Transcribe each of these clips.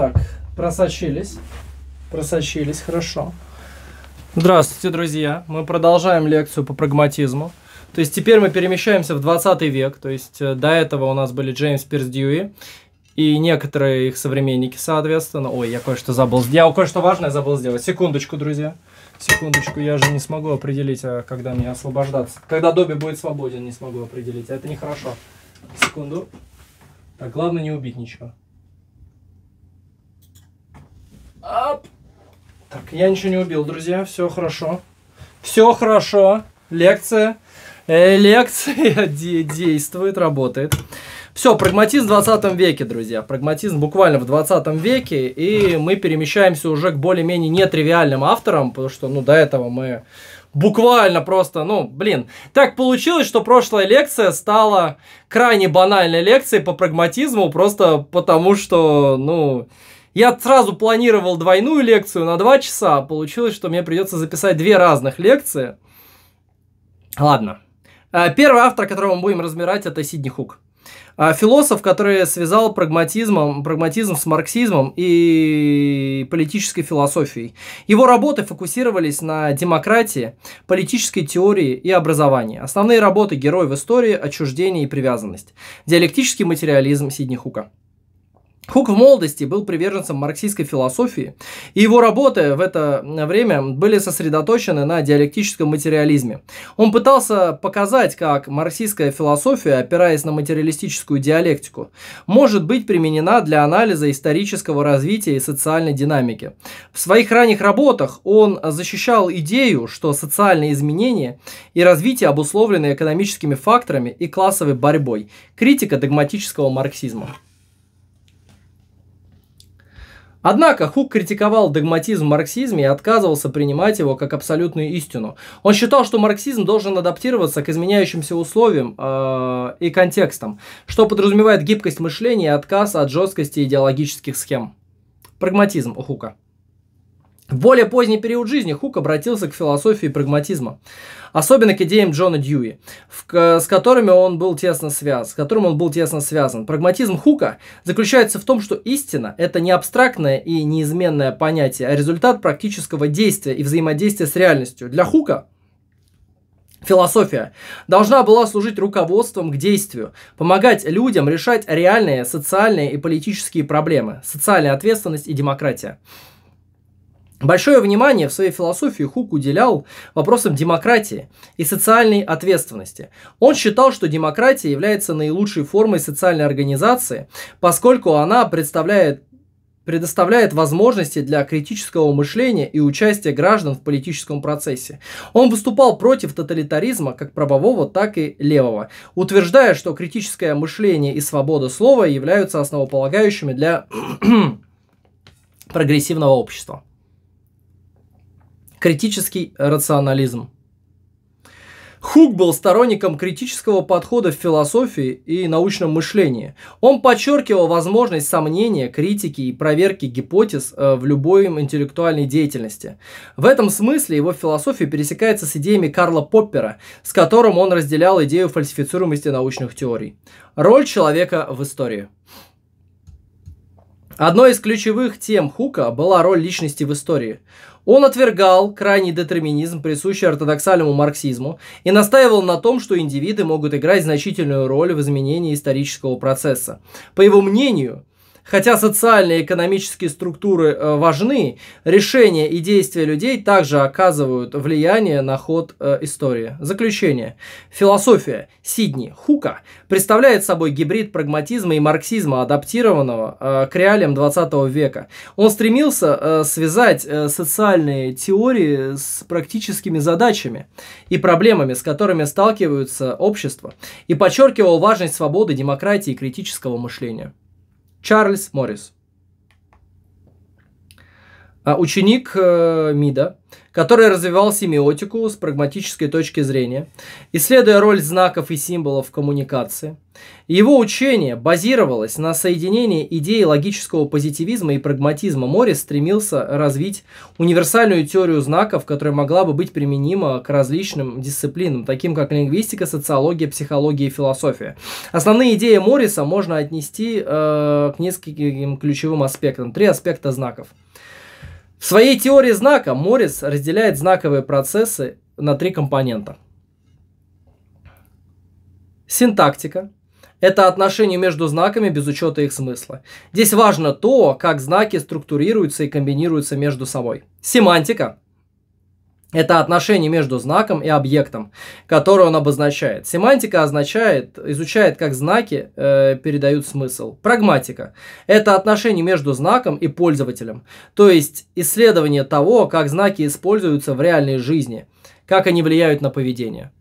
Так, просочились. Просочились, хорошо. Здравствуйте, друзья. Мы продолжаем лекцию по прагматизму. То есть теперь мы перемещаемся в 20 век. То есть э, до этого у нас были Джеймс Пирс Дьюи и некоторые их современники, соответственно. Ой, я кое-что забыл. Я кое-что важное забыл сделать. Секундочку, друзья. Секундочку, я же не смогу определить, а когда мне освобождаться. Когда Добби будет свободен, не смогу определить. А это нехорошо. Секунду. Так, главное не убить ничего. Оп. Так, я ничего не убил, друзья. Все хорошо. Все хорошо. Лекция. Э, лекция действует, работает. Все, прагматизм в 20 веке, друзья. Прагматизм буквально в 20 веке. И мы перемещаемся уже к более-менее нетривиальным авторам, потому что, ну, до этого мы буквально просто, ну, блин. Так получилось, что прошлая лекция стала крайне банальной лекцией по прагматизму, просто потому что, ну, я сразу планировал двойную лекцию на два часа. Получилось, что мне придется записать две разных лекции. Ладно. Э, первый автор, которого мы будем разбирать, это Сидни Хук. Э, философ, который связал прагматизмом, прагматизм с марксизмом и политической философией. Его работы фокусировались на демократии, политической теории и образовании. Основные работы «Герой в истории», «Отчуждение» и «Привязанность». Диалектический материализм Сидни Хука. Хук в молодости был приверженцем марксистской философии, и его работы в это время были сосредоточены на диалектическом материализме. Он пытался показать, как марксистская философия, опираясь на материалистическую диалектику, может быть применена для анализа исторического развития и социальной динамики. В своих ранних работах он защищал идею, что социальные изменения и развитие обусловлены экономическими факторами и классовой борьбой. Критика догматического марксизма. Однако Хук критиковал догматизм в марксизме и отказывался принимать его как абсолютную истину. Он считал, что марксизм должен адаптироваться к изменяющимся условиям э, и контекстам, что подразумевает гибкость мышления и отказ от жесткости идеологических схем. Прагматизм у Хука. В более поздний период жизни Хук обратился к философии прагматизма, особенно к идеям Джона Дьюи, в, с которыми он был тесно связан, с которым он был тесно связан. Прагматизм Хука заключается в том, что истина – это не абстрактное и неизменное понятие, а результат практического действия и взаимодействия с реальностью. Для Хука Философия должна была служить руководством к действию, помогать людям решать реальные социальные и политические проблемы, социальная ответственность и демократия. Большое внимание в своей философии Хук уделял вопросам демократии и социальной ответственности. Он считал, что демократия является наилучшей формой социальной организации, поскольку она представляет предоставляет возможности для критического мышления и участия граждан в политическом процессе. Он выступал против тоталитаризма как правового, так и левого, утверждая, что критическое мышление и свобода слова являются основополагающими для прогрессивного общества. Критический рационализм. Хук был сторонником критического подхода в философии и научном мышлении. Он подчеркивал возможность сомнения, критики и проверки гипотез э, в любой интеллектуальной деятельности. В этом смысле его философия пересекается с идеями Карла Поппера, с которым он разделял идею фальсифицируемости научных теорий. Роль человека в истории. Одной из ключевых тем Хука была роль личности в истории. Он отвергал крайний детерминизм, присущий ортодоксальному марксизму, и настаивал на том, что индивиды могут играть значительную роль в изменении исторического процесса. По его мнению, Хотя социальные и экономические структуры э, важны, решения и действия людей также оказывают влияние на ход э, истории. Заключение. Философия Сидни Хука представляет собой гибрид прагматизма и марксизма, адаптированного э, к реалиям 20 века. Он стремился связать социальные теории с практическими задачами и проблемами, с которыми сталкиваются общество, и подчеркивал важность свободы, демократии и критического мышления. Чарльз Моррис. А, ученик э, МИДа, который развивал семиотику с прагматической точки зрения, исследуя роль знаков и символов в коммуникации. Его учение базировалось на соединении идеи логического позитивизма и прагматизма. Морис стремился развить универсальную теорию знаков, которая могла бы быть применима к различным дисциплинам, таким как лингвистика, социология, психология и философия. Основные идеи Мориса можно отнести э, к нескольким ключевым аспектам. Три аспекта знаков – в своей теории знака Морис разделяет знаковые процессы на три компонента. Синтактика – это отношение между знаками без учета их смысла. Здесь важно то, как знаки структурируются и комбинируются между собой. Семантика это отношение между знаком и объектом, которое он обозначает. Семантика означает, изучает, как знаки э, передают смысл. Прагматика – это отношение между знаком и пользователем, то есть исследование того, как знаки используются в реальной жизни, как они влияют на поведение.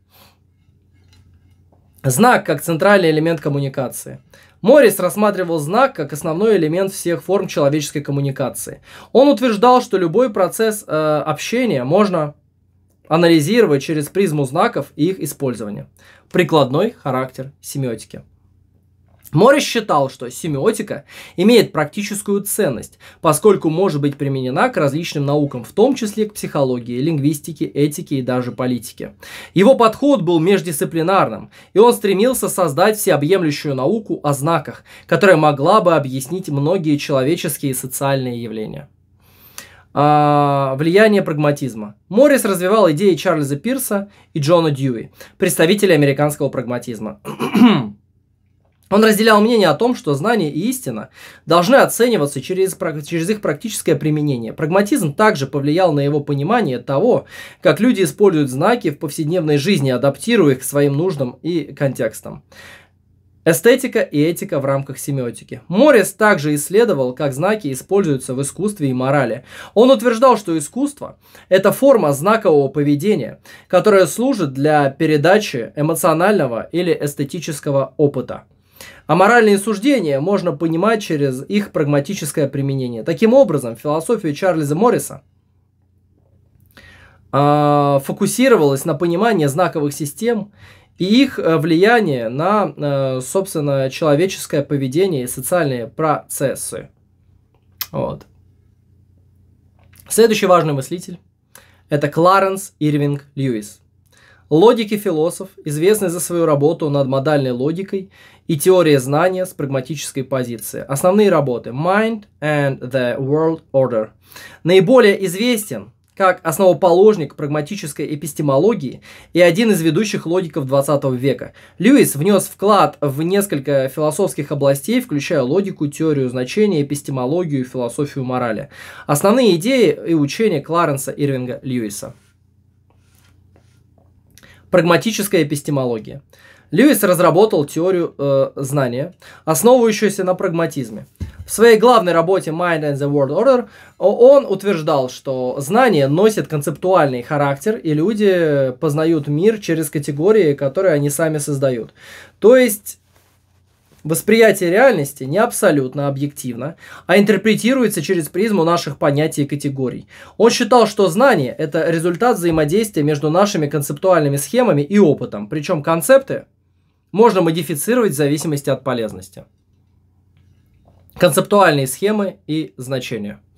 Знак как центральный элемент коммуникации – Моррис рассматривал знак как основной элемент всех форм человеческой коммуникации. Он утверждал, что любой процесс э, общения можно анализировать через призму знаков и их использования. Прикладной характер семиотики. Морис считал, что семиотика имеет практическую ценность, поскольку может быть применена к различным наукам, в том числе к психологии, лингвистике, этике и даже политике. Его подход был междисциплинарным, и он стремился создать всеобъемлющую науку о знаках, которая могла бы объяснить многие человеческие и социальные явления. А, влияние прагматизма. Моррис развивал идеи Чарльза Пирса и Джона Дьюи, представителей американского прагматизма. Он разделял мнение о том, что знания и истина должны оцениваться через, через их практическое применение. Прагматизм также повлиял на его понимание того, как люди используют знаки в повседневной жизни, адаптируя их к своим нуждам и контекстам. Эстетика и этика в рамках семиотики. Морис также исследовал, как знаки используются в искусстве и морали. Он утверждал, что искусство – это форма знакового поведения, которая служит для передачи эмоционального или эстетического опыта. А моральные суждения можно понимать через их прагматическое применение. Таким образом, философия Чарльза Морриса а, фокусировалась на понимании знаковых систем и их э, влияние на, э, собственно, человеческое поведение и социальные процессы. Вот. Следующий важный мыслитель – это Кларенс Ирвинг Льюис – Логики философ, известный за свою работу над модальной логикой и теорией знания с прагматической позиции. Основные работы Mind and the World Order. Наиболее известен как основоположник прагматической эпистемологии и один из ведущих логиков 20 века. Льюис внес вклад в несколько философских областей, включая логику, теорию значения, эпистемологию и философию морали. Основные идеи и учения Кларенса Ирвинга Льюиса прагматическая эпистемология. Льюис разработал теорию э, знания, основывающуюся на прагматизме. В своей главной работе Mind and the World Order он утверждал, что знание носит концептуальный характер, и люди познают мир через категории, которые они сами создают. То есть Восприятие реальности не абсолютно объективно, а интерпретируется через призму наших понятий и категорий. Он считал, что знание – это результат взаимодействия между нашими концептуальными схемами и опытом, причем концепты можно модифицировать в зависимости от полезности. Концептуальные схемы и значения –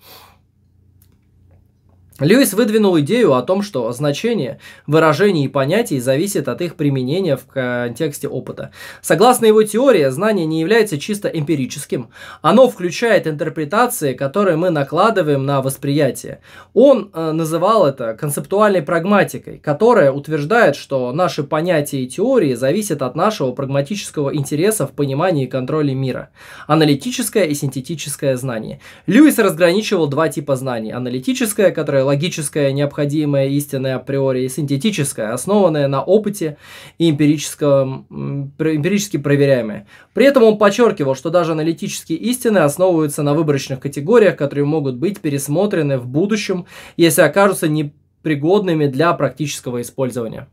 Льюис выдвинул идею о том, что значение выражений и понятий зависит от их применения в контексте опыта. Согласно его теории, знание не является чисто эмпирическим. Оно включает интерпретации, которые мы накладываем на восприятие. Он э, называл это концептуальной прагматикой, которая утверждает, что наши понятия и теории зависят от нашего прагматического интереса в понимании и контроле мира. Аналитическое и синтетическое знание. Льюис разграничивал два типа знаний. Аналитическое, которое логическая, необходимая, истинная априори и синтетическая, основанная на опыте и эмпирическом, эмпирически проверяемая. При этом он подчеркивал, что даже аналитические истины основываются на выборочных категориях, которые могут быть пересмотрены в будущем, если окажутся непригодными для практического использования.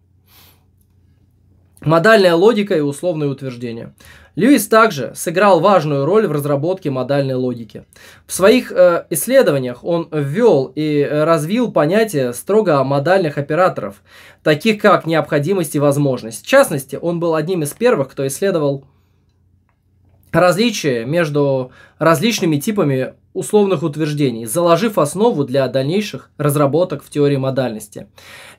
Модальная логика и условные утверждения. Льюис также сыграл важную роль в разработке модальной логики. В своих э, исследованиях он ввел и э, развил понятие строго модальных операторов, таких как необходимость и возможность. В частности, он был одним из первых, кто исследовал различия между различными типами условных утверждений, заложив основу для дальнейших разработок в теории модальности.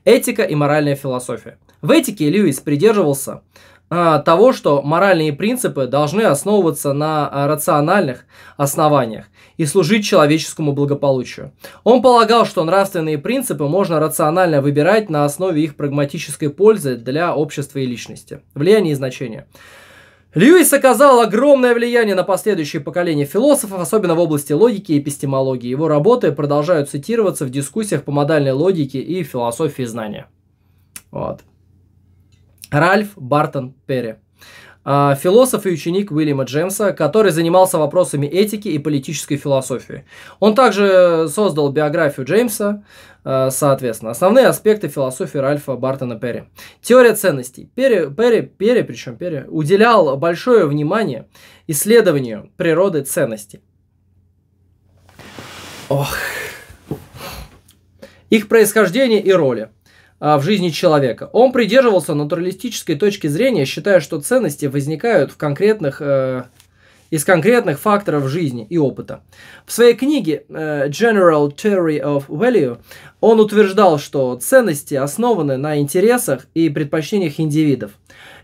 Этика и моральная философия. В этике Льюис придерживался Э, того, что моральные принципы должны основываться на э, рациональных основаниях и служить человеческому благополучию. Он полагал, что нравственные принципы можно рационально выбирать на основе их прагматической пользы для общества и личности, Влияние и значение. Льюис оказал огромное влияние на последующие поколения философов, особенно в области логики и эпистемологии. Его работы продолжают цитироваться в дискуссиях по модальной логике и философии знания. Вот. Ральф Бартон Перри. А, философ и ученик Уильяма Джемса, который занимался вопросами этики и политической философии. Он также создал биографию Джеймса, а, соответственно. Основные аспекты философии Ральфа Бартона Перри. Теория ценностей. Перри, Перри, Перри причем Перри, уделял большое внимание исследованию природы ценностей. Ох. Их происхождение и роли – а, в жизни человека. Он придерживался натуралистической точки зрения, считая, что ценности возникают в конкретных, э, из конкретных факторов жизни и опыта. В своей книге э, General Theory of Value он утверждал, что ценности основаны на интересах и предпочтениях индивидов.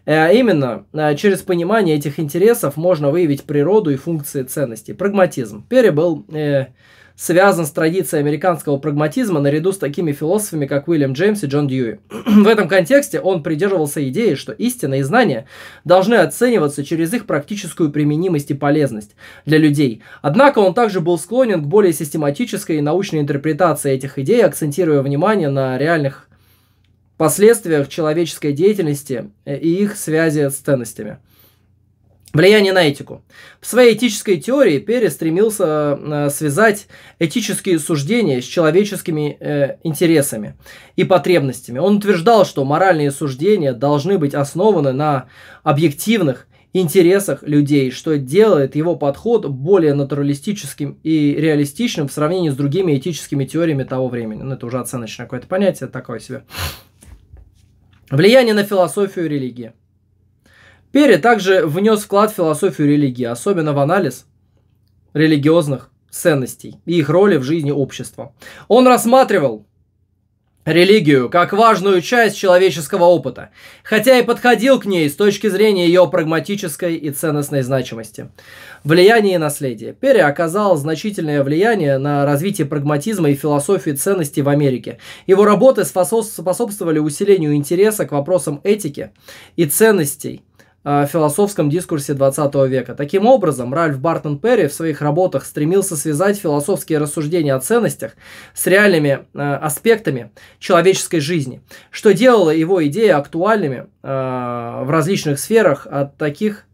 Э, именно э, через понимание этих интересов можно выявить природу и функции ценностей. Прагматизм. Перри был э, связан с традицией американского прагматизма наряду с такими философами, как Уильям Джеймс и Джон Дьюи. В этом контексте он придерживался идеи, что истина и знания должны оцениваться через их практическую применимость и полезность для людей. Однако он также был склонен к более систематической и научной интерпретации этих идей, акцентируя внимание на реальных последствиях человеческой деятельности и их связи с ценностями. Влияние на этику. В своей этической теории Перри стремился э, связать этические суждения с человеческими э, интересами и потребностями. Он утверждал, что моральные суждения должны быть основаны на объективных интересах людей, что делает его подход более натуралистическим и реалистичным в сравнении с другими этическими теориями того времени. Ну, это уже оценочное какое-то понятие такое себе. Влияние на философию и религию. Перри также внес вклад в философию религии, особенно в анализ религиозных ценностей и их роли в жизни общества. Он рассматривал религию как важную часть человеческого опыта, хотя и подходил к ней с точки зрения ее прагматической и ценностной значимости. Влияние и наследие. Перри оказал значительное влияние на развитие прагматизма и философии ценностей в Америке. Его работы способствовали усилению интереса к вопросам этики и ценностей – Э, философском дискурсе 20 века. Таким образом, Ральф Бартон Перри в своих работах стремился связать философские рассуждения о ценностях с реальными э, аспектами человеческой жизни, что делало его идеи актуальными э, в различных сферах от таких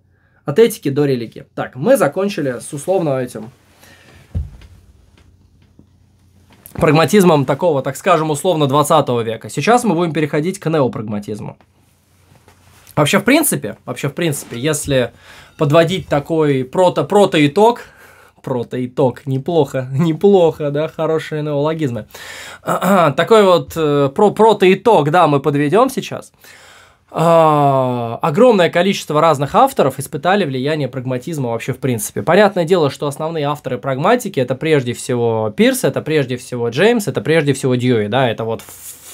от этики до религии. Так, мы закончили с условно этим прагматизмом такого, так скажем, условно 20 века. Сейчас мы будем переходить к неопрагматизму. Вообще, в принципе, вообще, в принципе, если подводить такой прото-прото-итог, прото-итог, неплохо, неплохо, да, хорошие неологизмы. Такой вот э, про прото-итог, да, мы подведем сейчас. А, огромное количество разных авторов испытали влияние прагматизма вообще в принципе. Понятное дело, что основные авторы прагматики это прежде всего Пирс, это прежде всего Джеймс, это прежде всего Дьюи, да, это вот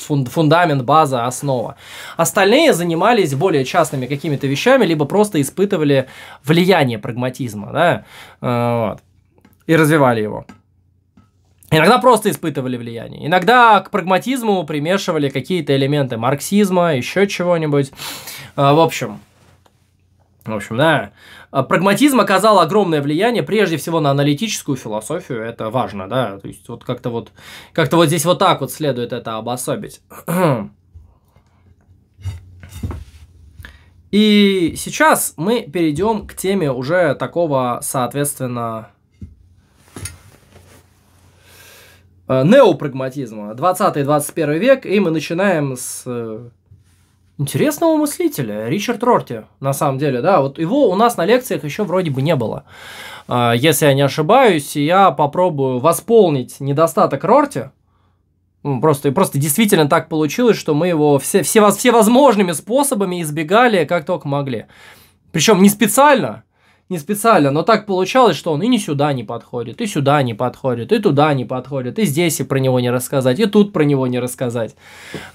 фундамент, база, основа. Остальные занимались более частными какими-то вещами, либо просто испытывали влияние прагматизма, да, э, вот, и развивали его. Иногда просто испытывали влияние. Иногда к прагматизму примешивали какие-то элементы марксизма, еще чего-нибудь. Э, в общем, в общем, да. А, прагматизм оказал огромное влияние, прежде всего, на аналитическую философию. Это важно, да. То есть, вот как-то вот, как-то вот здесь вот так вот следует это обособить. И сейчас мы перейдем к теме уже такого, соответственно, э, неопрагматизма. 20-21 век, и мы начинаем с э, интересного мыслителя, Ричард Рорти, на самом деле, да, вот его у нас на лекциях еще вроде бы не было, а, если я не ошибаюсь, я попробую восполнить недостаток Рорти, ну, Просто, просто действительно так получилось, что мы его все, все, всевозможными способами избегали, как только могли. Причем не специально, не специально, но так получалось, что он и не сюда не подходит, и сюда не подходит, и туда не подходит, и здесь и про него не рассказать, и тут про него не рассказать.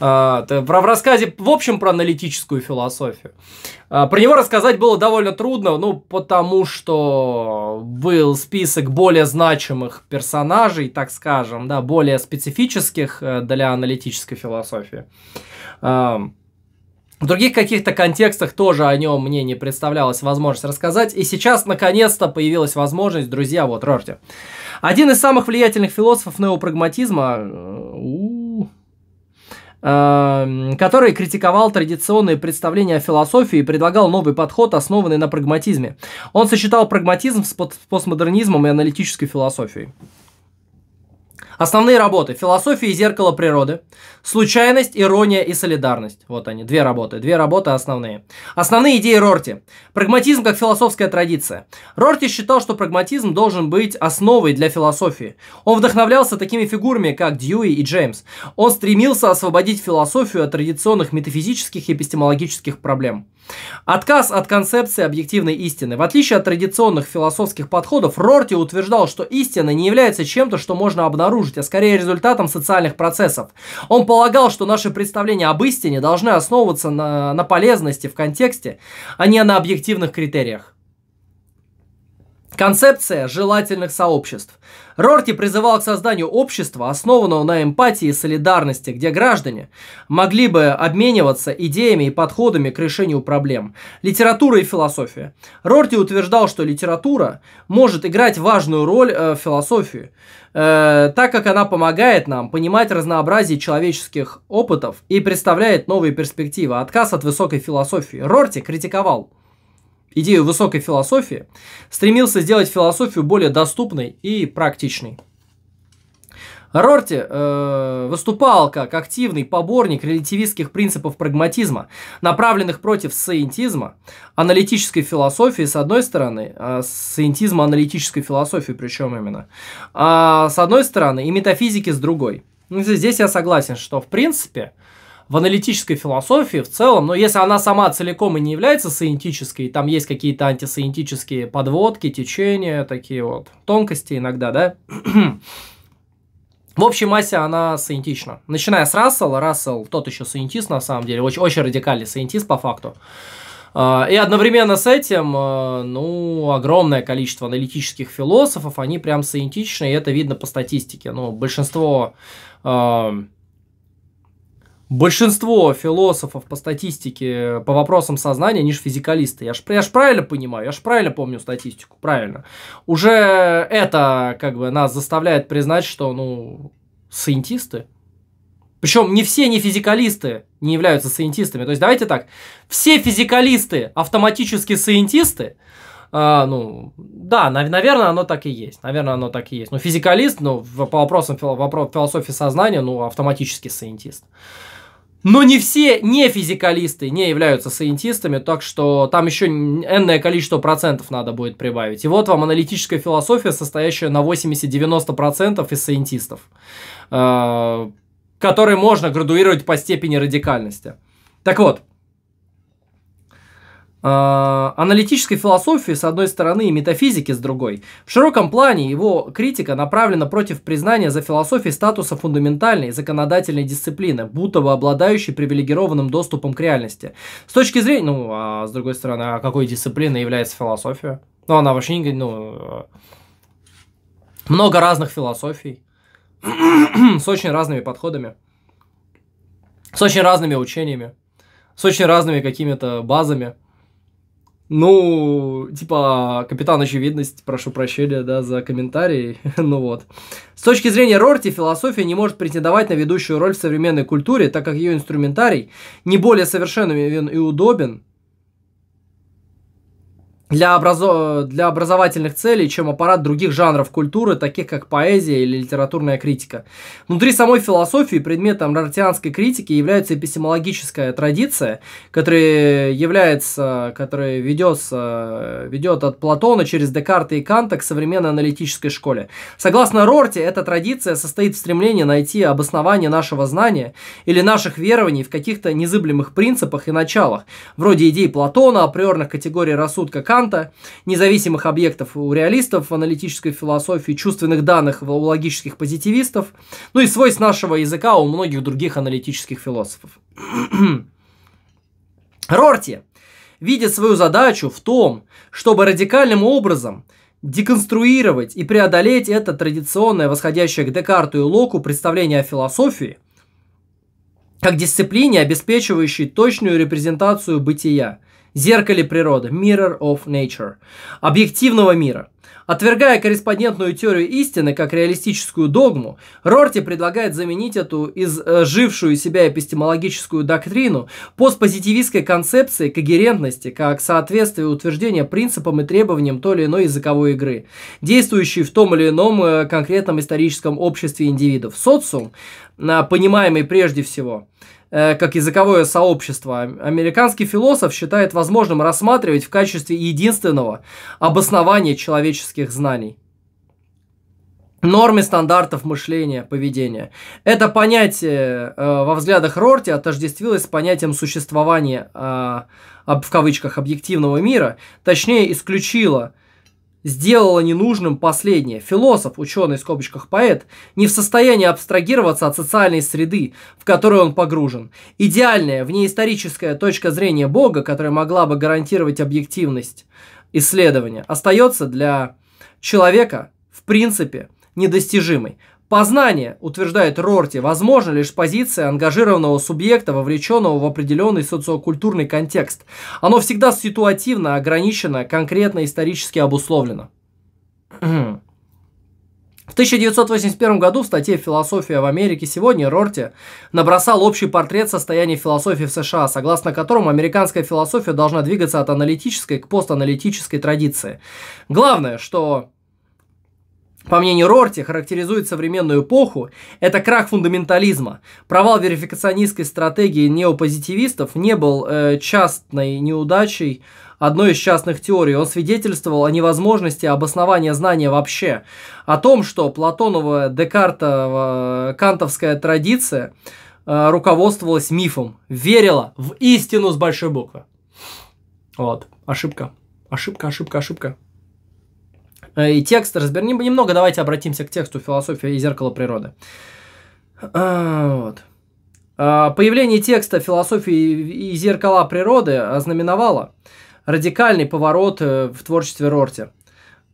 А, в рассказе, в общем, про аналитическую философию. А, про него рассказать было довольно трудно, ну, потому что был список более значимых персонажей, так скажем, да, более специфических э, для аналитической философии. А, в других каких-то контекстах тоже о нем мне не представлялась возможность рассказать. И сейчас, наконец-то, появилась возможность, друзья, вот, рожьте. Один из самых влиятельных философов неопрагматизма, э, э, который критиковал традиционные представления о философии и предлагал новый подход, основанный на прагматизме. Он сочетал прагматизм с постмодернизмом и аналитической философией. Основные работы. Философия и зеркало природы. Случайность, ирония и солидарность. Вот они, две работы. Две работы основные. Основные идеи Рорти. Прагматизм как философская традиция. Рорти считал, что прагматизм должен быть основой для философии. Он вдохновлялся такими фигурами, как Дьюи и Джеймс. Он стремился освободить философию от традиционных метафизических и эпистемологических проблем. Отказ от концепции объективной истины. В отличие от традиционных философских подходов, Рорти утверждал, что истина не является чем-то, что можно обнаружить, а скорее результатом социальных процессов. Он полагал, что наши представления об истине должны основываться на, на полезности в контексте, а не на объективных критериях. Концепция желательных сообществ. Рорти призывал к созданию общества, основанного на эмпатии и солидарности, где граждане могли бы обмениваться идеями и подходами к решению проблем. Литература и философия. Рорти утверждал, что литература может играть важную роль э, в философии, э, так как она помогает нам понимать разнообразие человеческих опытов и представляет новые перспективы. Отказ от высокой философии. Рорти критиковал идею высокой философии, стремился сделать философию более доступной и практичной. Рорти э, выступал как активный поборник релятивистских принципов прагматизма, направленных против саентизма, аналитической философии с одной стороны, э, саентизма аналитической философии причем именно, э, с одной стороны и метафизики с другой. Ну, здесь я согласен, что в принципе э, в аналитической философии в целом, но если она сама целиком и не является саентической, там есть какие-то антисаентические подводки, течения, такие вот тонкости иногда, да? В общей массе она саентична. Начиная с Рассела, Рассел тот еще саентист на самом деле, очень, очень радикальный саентист по факту. А, и одновременно с этим, а, ну, огромное количество аналитических философов, они прям саентичны, и это видно по статистике. Ну, большинство а, большинство философов по статистике, по вопросам сознания, они же физикалисты. Я же ж правильно понимаю, я же правильно помню статистику, правильно. Уже это как бы нас заставляет признать, что, ну, сciентисты. Причем не все не физикалисты не являются сciентистами. То есть давайте так, все физикалисты автоматически сciентисты, а, ну, да, нав- наверное, оно так и есть. Наверное, оно так и есть. Ну, физикалист, ну, по вопросам фил- вопрос, философии сознания, ну, автоматически сcientist. Но не все не физикалисты не являются саентистами, так что там еще энное количество процентов надо будет прибавить. И вот вам аналитическая философия, состоящая на 80-90% из саентистов, э, которые можно градуировать по степени радикальности. Так вот, а, аналитической философии с одной стороны и метафизики с другой. В широком плане его критика направлена против признания за философией статуса фундаментальной законодательной дисциплины, будто бы обладающей привилегированным доступом к реальности. С точки зрения, ну, а с другой стороны, а какой дисциплиной является философия? Ну, она вообще не, ну, а, много разных философий с очень разными подходами, с очень разными учениями, с очень разными какими-то базами – ну, типа, капитан очевидность, прошу прощения, да, за комментарий, ну вот. С точки зрения Рорти, философия не может претендовать на ведущую роль в современной культуре, так как ее инструментарий не более совершенен и удобен, для, образо... для образовательных целей, чем аппарат других жанров культуры, таких как поэзия или литературная критика. Внутри самой философии предметом рартианской критики является эпистемологическая традиция, которая является, которая ведется, ведет от Платона через Декарта и Канта к современной аналитической школе. Согласно Рорте, эта традиция состоит в стремлении найти обоснование нашего знания или наших верований в каких-то незыблемых принципах и началах, вроде идей Платона, априорных категорий рассудка Канта, Канта, независимых объектов у реалистов, аналитической философии, чувственных данных у логических позитивистов, ну и свойств нашего языка у многих других аналитических философов. Рорти видит свою задачу в том, чтобы радикальным образом деконструировать и преодолеть это традиционное, восходящее к Декарту и Локу представление о философии, как дисциплине, обеспечивающей точную репрезентацию бытия – зеркале природы, mirror of nature, объективного мира. Отвергая корреспондентную теорию истины как реалистическую догму, Рорти предлагает заменить эту изжившую э, себя эпистемологическую доктрину постпозитивистской концепцией когерентности как соответствие утверждения принципам и требованиям той или иной языковой игры, действующей в том или ином э, конкретном историческом обществе индивидов. Социум, э, понимаемый прежде всего, Э, как языковое сообщество, американский философ считает возможным рассматривать в качестве единственного обоснования человеческих знаний. Нормы стандартов мышления, поведения. Это понятие э, во взглядах Рорти отождествилось с понятием существования э, в кавычках объективного мира, точнее исключило сделала ненужным последнее. Философ, ученый, в скобочках поэт, не в состоянии абстрагироваться от социальной среды, в которую он погружен. Идеальная, внеисторическая точка зрения Бога, которая могла бы гарантировать объективность исследования, остается для человека, в принципе, недостижимой познание, утверждает Рорти, возможно лишь позиция ангажированного субъекта, вовлеченного в определенный социокультурный контекст. Оно всегда ситуативно, ограничено, конкретно исторически обусловлено. В 1981 году в статье «Философия в Америке сегодня» Рорти набросал общий портрет состояния философии в США, согласно которому американская философия должна двигаться от аналитической к постаналитической традиции. Главное, что по мнению Рорти, характеризует современную эпоху, это крах фундаментализма. Провал верификационистской стратегии неопозитивистов не был э, частной неудачей одной из частных теорий. Он свидетельствовал о невозможности обоснования знания вообще, о том, что платоновая, Декартова, э, кантовская традиция э, руководствовалась мифом, верила в истину с большой буквы. Вот, ошибка, ошибка, ошибка, ошибка. Э, и текст разберем немного. Давайте обратимся к тексту «Философия и зеркало природы». А, вот. А, появление текста «Философии и зеркала природы» ознаменовало радикальный поворот э, в творчестве Рорти.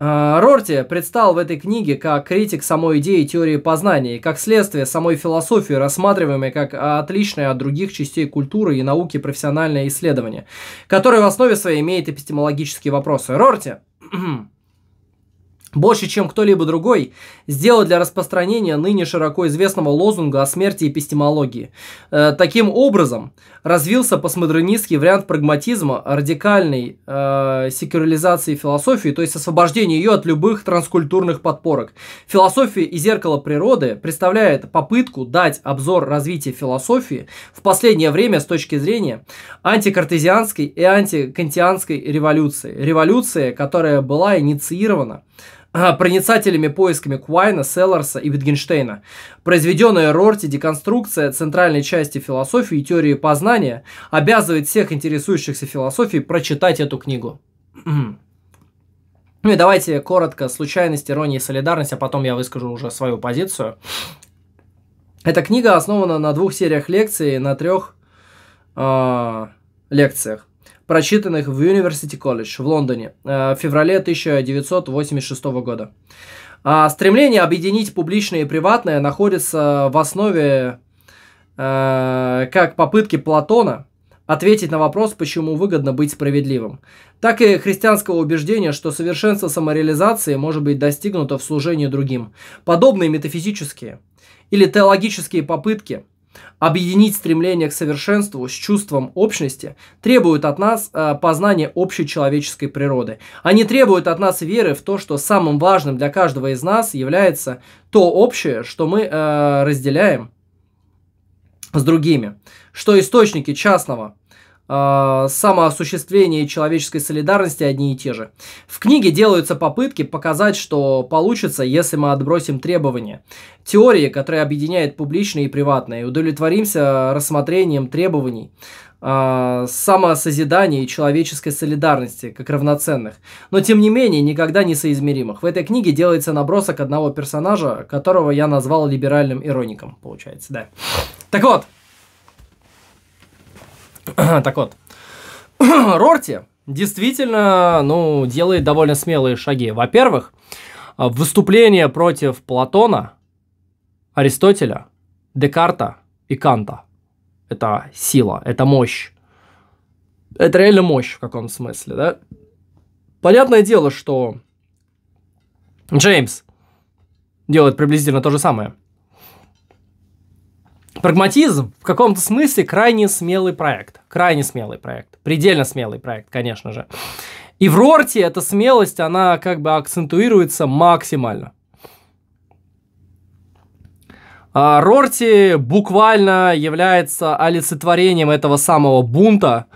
А, Рорти предстал в этой книге как критик самой идеи теории познания и как следствие самой философии, рассматриваемой как отличное от других частей культуры и науки профессиональное исследование, которое в основе своей имеет эпистемологические вопросы. Рорти больше, чем кто-либо другой, сделал для распространения ныне широко известного лозунга о смерти эпистемологии. Э, таким образом, развился постмодернистский вариант прагматизма, радикальной э, секуляризации философии, то есть освобождения ее от любых транскультурных подпорок. Философия и зеркало природы представляет попытку дать обзор развития философии в последнее время с точки зрения антикартезианской и антикантианской революции. Революция, которая была инициирована а, проницателями поисками Куайна, Селларса и Wittgensteina. Произведенная Рорти деконструкция центральной части философии и теории познания обязывает всех интересующихся философией прочитать эту книгу. Ну и давайте коротко случайность, ирония и солидарность, а потом я выскажу уже свою позицию. Эта книга основана на двух сериях лекций, на трех э, а, лекциях прочитанных в University College в Лондоне э, в феврале 1986 года. А стремление объединить публичное и приватное находится в основе э, как попытки Платона ответить на вопрос, почему выгодно быть справедливым, так и христианского убеждения, что совершенство самореализации может быть достигнуто в служении другим. Подобные метафизические или теологические попытки – Объединить стремление к совершенству с чувством общности требует от нас э, познания общей человеческой природы. Они а требуют от нас веры в то, что самым важным для каждого из нас является то общее, что мы э, разделяем с другими, что источники частного Э, самоосуществление и человеческой солидарности одни и те же. В книге делаются попытки показать, что получится, если мы отбросим требования. Теории, которые объединяют публичные и приватные, удовлетворимся рассмотрением требований э, самосозидания и человеческой солидарности, как равноценных, но тем не менее никогда не соизмеримых. В этой книге делается набросок одного персонажа, которого я назвал либеральным ироником, получается, да. Так вот, так вот, Рорти действительно, ну, делает довольно смелые шаги. Во-первых, выступление против Платона, Аристотеля, Декарта и Канта. Это сила, это мощь. Это реально мощь в каком смысле, да? Понятное дело, что Джеймс делает приблизительно то же самое – Прагматизм в каком-то смысле крайне смелый проект. Крайне смелый проект. Предельно смелый проект, конечно же. И в Рорте эта смелость, она как бы акцентуируется максимально. А Рорти буквально является олицетворением этого самого бунта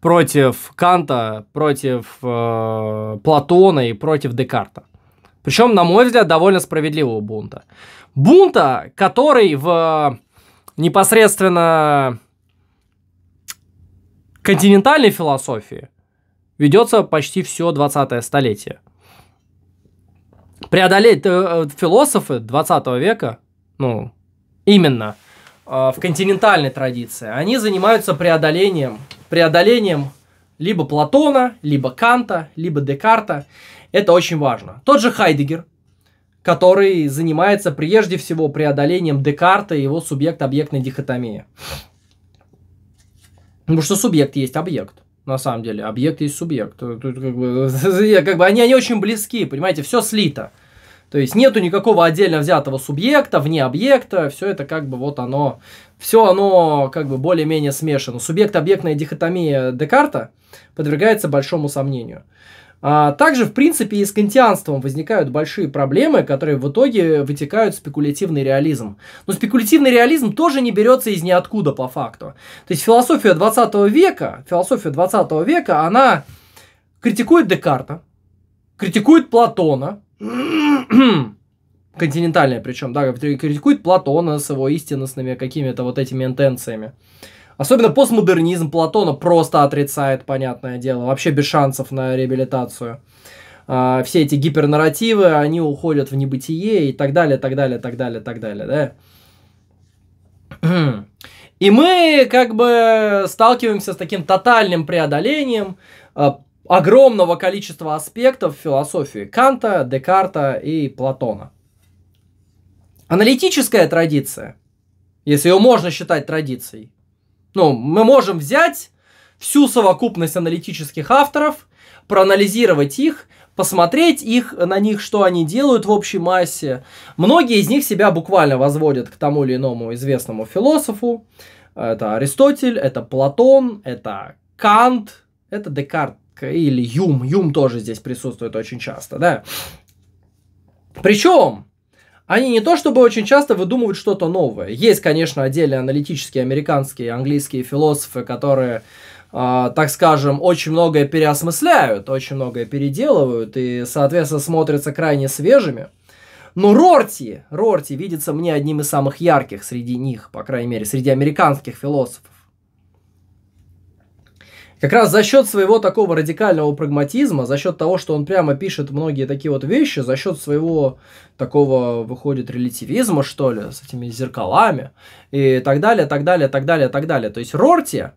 против Канта, против э, Платона и против Декарта. Причем, на мой взгляд, довольно справедливого бунта. Бунта, который в непосредственно континентальной философии ведется почти все 20-е столетие. Преодолеть э, э философы 20 века, ну, именно э, в континентальной традиции, они занимаются преодолением, преодолением либо Платона, либо Канта, либо Декарта. Это очень важно. Тот же Хайдегер который занимается прежде всего преодолением Декарта и его субъект-объектной дихотомии. Потому что субъект есть объект на самом деле. Объект есть субъект. Тут как бы, как бы они, они очень близки, понимаете, все слито. То есть нету никакого отдельно взятого субъекта, вне объекта, все это как бы вот оно, все оно как бы более-менее смешано. Субъект-объектная дихотомия Декарта подвергается большому сомнению. А, также, в принципе, и с кантианством возникают большие проблемы, которые в итоге вытекают в спекулятивный реализм. Но спекулятивный реализм тоже не берется из ниоткуда по факту. То есть философия 20 века, философия 20 века, она критикует Декарта, критикует Платона, континентальная причем, да, критикует Платона с его истинностными какими-то вот этими интенциями. Особенно постмодернизм Платона просто отрицает, понятное дело, вообще без шансов на реабилитацию. А, все эти гипернарративы, они уходят в небытие и так далее, так далее, так далее, так далее, да? И мы как бы сталкиваемся с таким тотальным преодолением а, огромного количества аспектов философии Канта, Декарта и Платона. Аналитическая традиция, если ее можно считать традицией, ну, мы можем взять всю совокупность аналитических авторов, проанализировать их, посмотреть их, на них, что они делают в общей массе. Многие из них себя буквально возводят к тому или иному известному философу. Это Аристотель, это Платон, это Кант, это Декарт или Юм. Юм тоже здесь присутствует очень часто, да. Причем они не то чтобы очень часто выдумывают что-то новое. Есть, конечно, отдельные аналитические американские, английские философы, которые Uh, так скажем, очень многое переосмысляют, очень многое переделывают и, соответственно, смотрятся крайне свежими. Но Рорти, Рорти видится мне одним из самых ярких среди них, по крайней мере, среди американских философов. Как раз за счет своего такого радикального прагматизма, за счет того, что он прямо пишет многие такие вот вещи, за счет своего такого, выходит, релятивизма, что ли, с этими зеркалами и так далее, так далее, так далее, так далее. То есть Рорти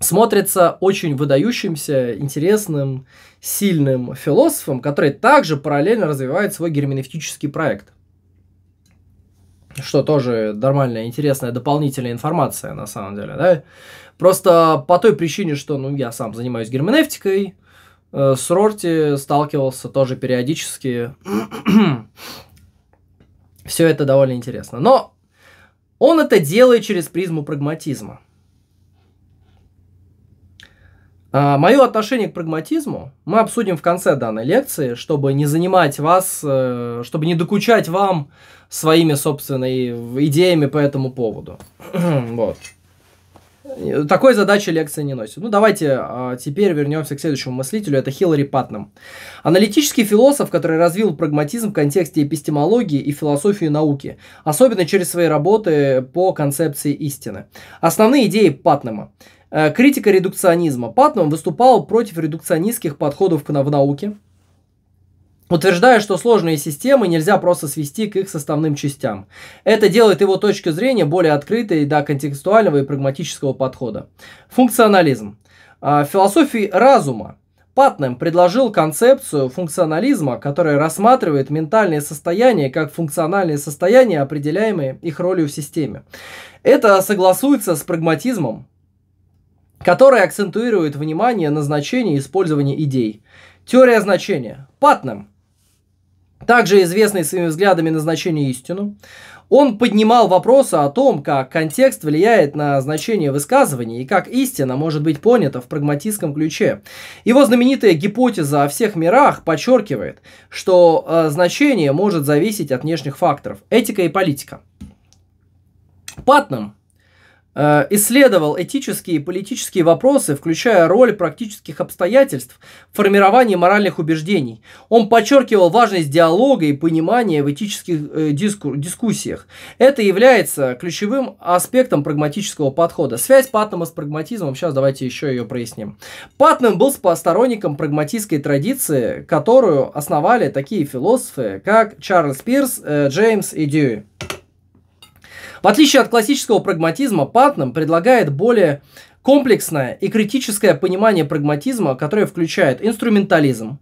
смотрится очень выдающимся, интересным, сильным философом, который также параллельно развивает свой герменевтический проект – что тоже нормальная, интересная дополнительная информация на самом деле, да. Просто по той причине, что, ну, я сам занимаюсь герменевтикой, э, с Рорти сталкивался тоже периодически. Все это довольно интересно. Но он это делает через призму прагматизма. А, мое отношение к прагматизму мы обсудим в конце данной лекции, чтобы не занимать вас, э, чтобы не докучать вам своими, собственными идеями по этому поводу. вот. Такой задачи лекции не носит. Ну, давайте а, теперь вернемся к следующему мыслителю. Это Хиллари Паттнам. Аналитический философ, который развил прагматизм в контексте эпистемологии и философии науки, особенно через свои работы по концепции истины. Основные идеи Паттнама. Э, критика редукционизма. Паттнам выступал против редукционистских подходов в науке, утверждая, что сложные системы нельзя просто свести к их составным частям. Это делает его точку зрения более открытой до контекстуального и прагматического подхода. Функционализм. А, философии разума Паттнем предложил концепцию функционализма, которая рассматривает ментальные состояния как функциональные состояния, определяемые их ролью в системе. Это согласуется с прагматизмом, который акцентуирует внимание на значении использования идей. Теория значения. Паттнем также известный своими взглядами на значение истину, он поднимал вопросы о том, как контекст влияет на значение высказывания и как истина может быть понята в прагматистском ключе. Его знаменитая гипотеза о всех мирах подчеркивает, что э, значение может зависеть от внешних факторов – этика и политика. Паттон Э, исследовал этические и политические вопросы, включая роль практических обстоятельств в формировании моральных убеждений. Он подчеркивал важность диалога и понимания в этических э, диску, дискуссиях. Это является ключевым аспектом прагматического подхода. Связь Паттома с прагматизмом, сейчас давайте еще ее проясним. Паттон был сторонником прагматистской традиции, которую основали такие философы, как Чарльз Пирс, э, Джеймс и Дьюи. В отличие от классического прагматизма, Паттнам предлагает более комплексное и критическое понимание прагматизма, которое включает инструментализм,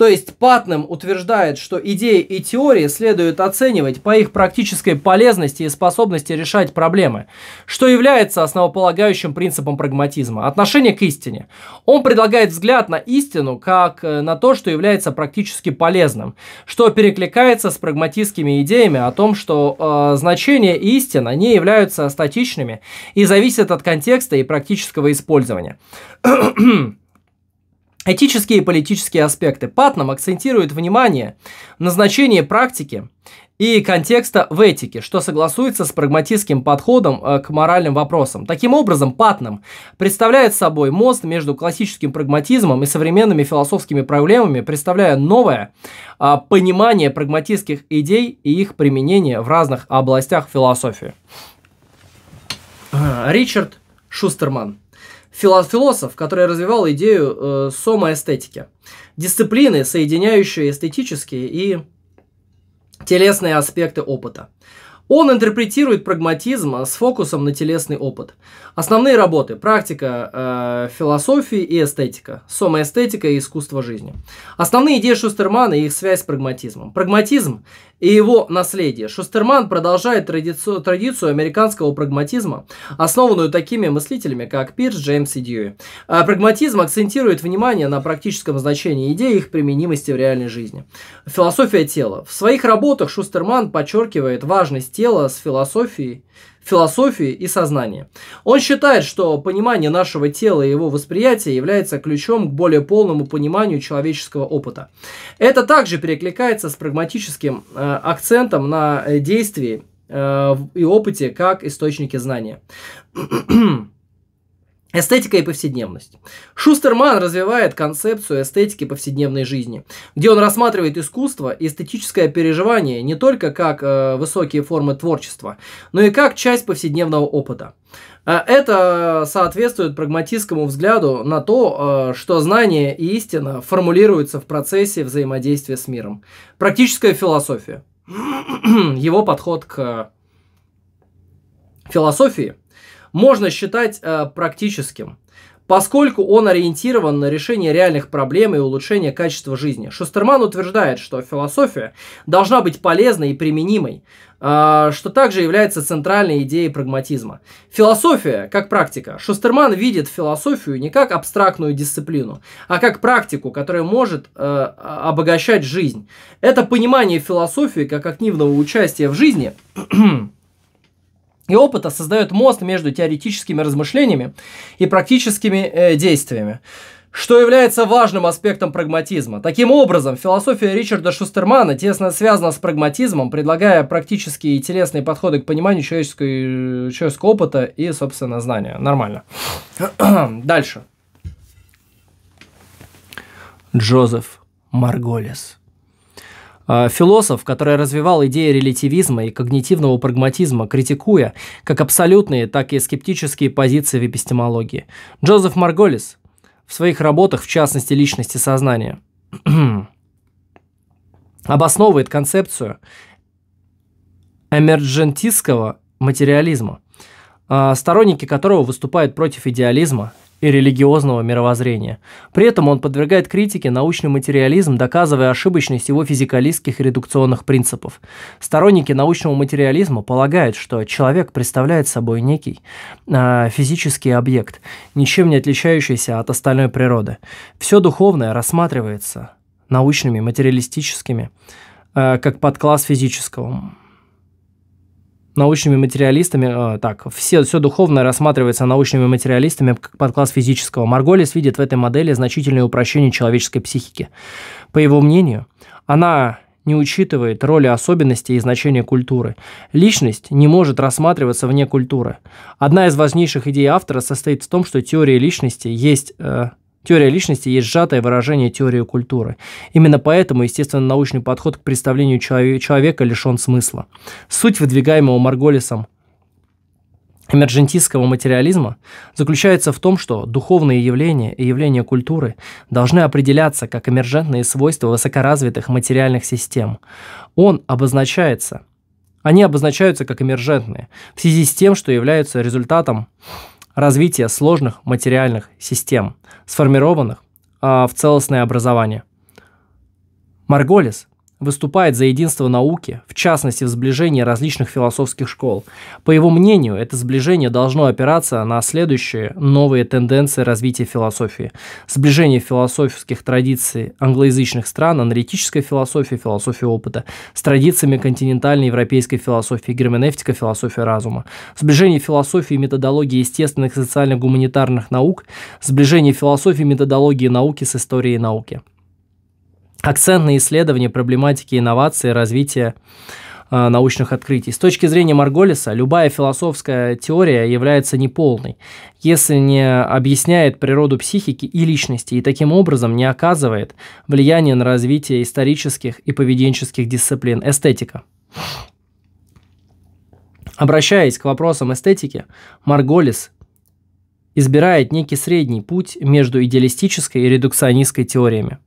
то есть Патнем утверждает, что идеи и теории следует оценивать по их практической полезности и способности решать проблемы, что является основополагающим принципом прагматизма – отношение к истине. Он предлагает взгляд на истину как э, на то, что является практически полезным, что перекликается с прагматистскими идеями о том, что э, значение и истина не являются статичными и зависят от контекста и практического использования. Этические и политические аспекты. Патнам акцентирует внимание на значении практики и контекста в этике, что согласуется с прагматистским подходом э, к моральным вопросам. Таким образом, Патнам представляет собой мост между классическим прагматизмом и современными философскими проблемами, представляя новое а, понимание прагматистских идей и их применение в разных областях философии. Э, Ричард Шустерман философ, который развивал идею э, сомоэстетики. Дисциплины, соединяющие эстетические и телесные аспекты опыта. Он интерпретирует прагматизм а, с фокусом на телесный опыт. Основные работы – практика, э, философия и эстетика, сомоэстетика и искусство жизни. Основные идеи Шустермана и их связь с прагматизмом. Прагматизм и его наследие. Шустерман продолжает традицию, традицию американского прагматизма, основанную такими мыслителями, как Пирс, Джеймс и Дьюи. А прагматизм акцентирует внимание на практическом значении идеи и их применимости в реальной жизни. Философия тела. В своих работах Шустерман подчеркивает важность тела с философией, философией и сознанием. Он считает, что понимание нашего тела и его восприятия является ключом к более полному пониманию человеческого опыта. Это также перекликается с прагматическим э, акцентом на э, действии э, и опыте как источнике знания. Эстетика и повседневность. Шустерман развивает концепцию эстетики повседневной жизни, где он рассматривает искусство и эстетическое переживание не только как э, высокие формы творчества, но и как часть повседневного опыта. Э, это соответствует прагматистскому взгляду на то, э, что знание и истина формулируются в процессе взаимодействия с миром. Практическая философия. Его подход к философии – можно считать э, практическим, поскольку он ориентирован на решение реальных проблем и улучшение качества жизни. Шустерман утверждает, что философия должна быть полезной и применимой, э, что также является центральной идеей прагматизма. Философия как практика. Шустерман видит философию не как абстрактную дисциплину, а как практику, которая может э, обогащать жизнь. Это понимание философии как активного участия в жизни – и опыта создает мост между теоретическими размышлениями и практическими э, действиями что является важным аспектом прагматизма. Таким образом, философия Ричарда Шустермана тесно связана с прагматизмом, предлагая практические и телесные подходы к пониманию человеческого, человеческого опыта и, собственно, знания. Нормально. Дальше. Джозеф Марголес. А, философ, который развивал идеи релятивизма и когнитивного прагматизма, критикуя как абсолютные, так и скептические позиции в эпистемологии. Джозеф Марголис в своих работах, в частности «Личности сознания», обосновывает концепцию эмерджентистского материализма, а, сторонники которого выступают против идеализма, и религиозного мировоззрения. При этом он подвергает критике научный материализм, доказывая ошибочность его физикалистских и редукционных принципов. Сторонники научного материализма полагают, что человек представляет собой некий э, физический объект, ничем не отличающийся от остальной природы. Все духовное рассматривается научными, материалистическими, э, как подкласс физического научными материалистами, э, так, все, все духовное рассматривается научными материалистами как подкласс физического. Марголис видит в этой модели значительное упрощение человеческой психики. По его мнению, она не учитывает роли особенностей и значения культуры. Личность не может рассматриваться вне культуры. Одна из важнейших идей автора состоит в том, что теория личности есть э, Теория личности есть сжатое выражение теории культуры. Именно поэтому, естественно, научный подход к представлению человека лишен смысла. Суть выдвигаемого Марголисом эмерджентистского материализма заключается в том, что духовные явления и явления культуры должны определяться как эмерджентные свойства высокоразвитых материальных систем. Он обозначается, они обозначаются как эмерджентные в связи с тем, что являются результатом развитие сложных материальных систем, сформированных э, в целостное образование. Марголис выступает за единство науки, в частности в сближении различных философских школ. По его мнению, это сближение должно опираться на следующие новые тенденции развития философии. Сближение философских традиций англоязычных стран, аналитической философии, философии опыта, с традициями континентальной европейской философии, герменевтика, философия разума. Сближение философии и методологии естественных социально-гуманитарных наук, сближение философии и методологии науки с историей науки акцент на исследование проблематики и развития а, научных открытий. С точки зрения Марголиса, любая философская теория является неполной, если не объясняет природу психики и личности и таким образом не оказывает влияния на развитие исторических и поведенческих дисциплин. Эстетика. Обращаясь к вопросам эстетики, Марголис избирает некий средний путь между идеалистической и редукционистской теориями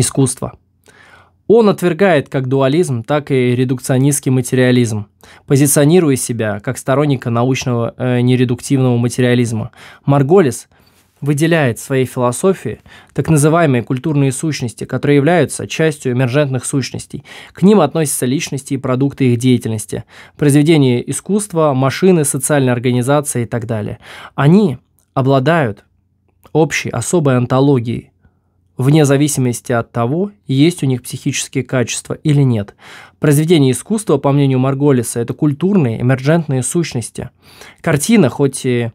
искусства. Он отвергает как дуализм, так и редукционистский материализм, позиционируя себя как сторонника научного э, нередуктивного материализма. Марголис выделяет в своей философии так называемые культурные сущности, которые являются частью эмержентных сущностей. К ним относятся личности и продукты их деятельности, произведения искусства, машины, социальные организации и так далее. Они обладают общей особой антологией, вне зависимости от того, есть у них психические качества или нет. Произведения искусства, по мнению Марголиса, это культурные, эмерджентные сущности. Картина, хоть и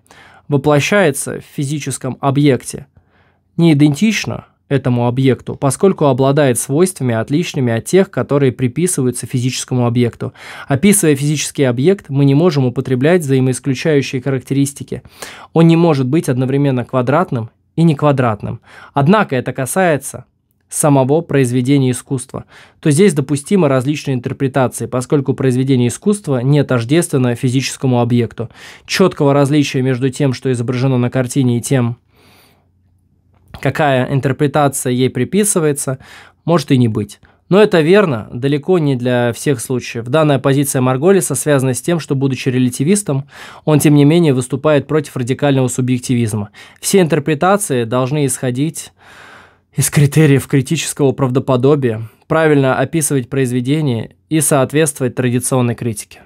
воплощается в физическом объекте, не идентична этому объекту, поскольку обладает свойствами, отличными от тех, которые приписываются физическому объекту. Описывая физический объект, мы не можем употреблять взаимоисключающие характеристики. Он не может быть одновременно квадратным и не квадратным. Однако это касается самого произведения искусства, то здесь допустимы различные интерпретации, поскольку произведение искусства не тождественно физическому объекту. Четкого различия между тем, что изображено на картине, и тем, какая интерпретация ей приписывается, может и не быть. Но это верно, далеко не для всех случаев. Данная позиция Марголиса связана с тем, что, будучи релятивистом, он, тем не менее, выступает против радикального субъективизма. Все интерпретации должны исходить из критериев критического правдоподобия, правильно описывать произведение и соответствовать традиционной критике.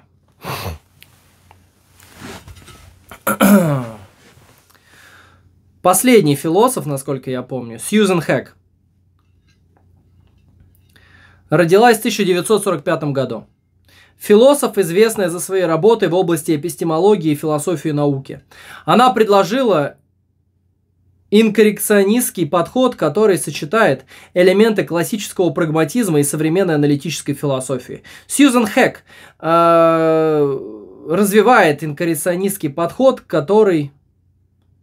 Последний философ, насколько я помню, Сьюзен Хэк. Родилась в 1945 году. Философ, известная за свои работы в области эпистемологии и философии науки. Она предложила инкоррекционистский подход, который сочетает элементы классического прагматизма и современной аналитической философии. Сьюзен Хэк э, развивает инкоррекционистский подход, который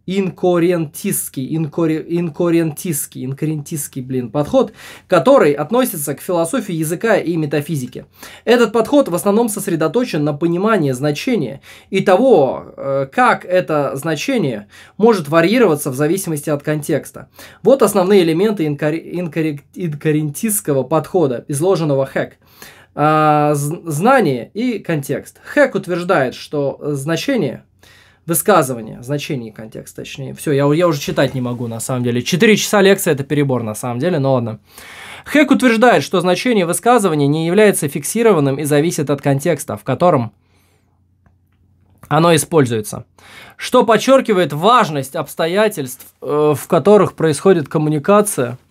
инкорентистский, инкори, инкорентистский, инкорентистский, блин, подход, который относится к философии языка и метафизике. Этот подход в основном сосредоточен на понимании значения и того, э, как это значение может варьироваться в зависимости от контекста. Вот основные элементы инкорентистского подхода, изложенного Хэк а, знание и контекст. Хэк утверждает, что значение Высказывание, значение и контекст, точнее. Все, я, я уже читать не могу, на самом деле. Четыре часа лекции – это перебор, на самом деле, но ладно. Хэк утверждает, что значение высказывания не является фиксированным и зависит от контекста, в котором оно используется. Что подчеркивает важность обстоятельств, э, в которых происходит коммуникация –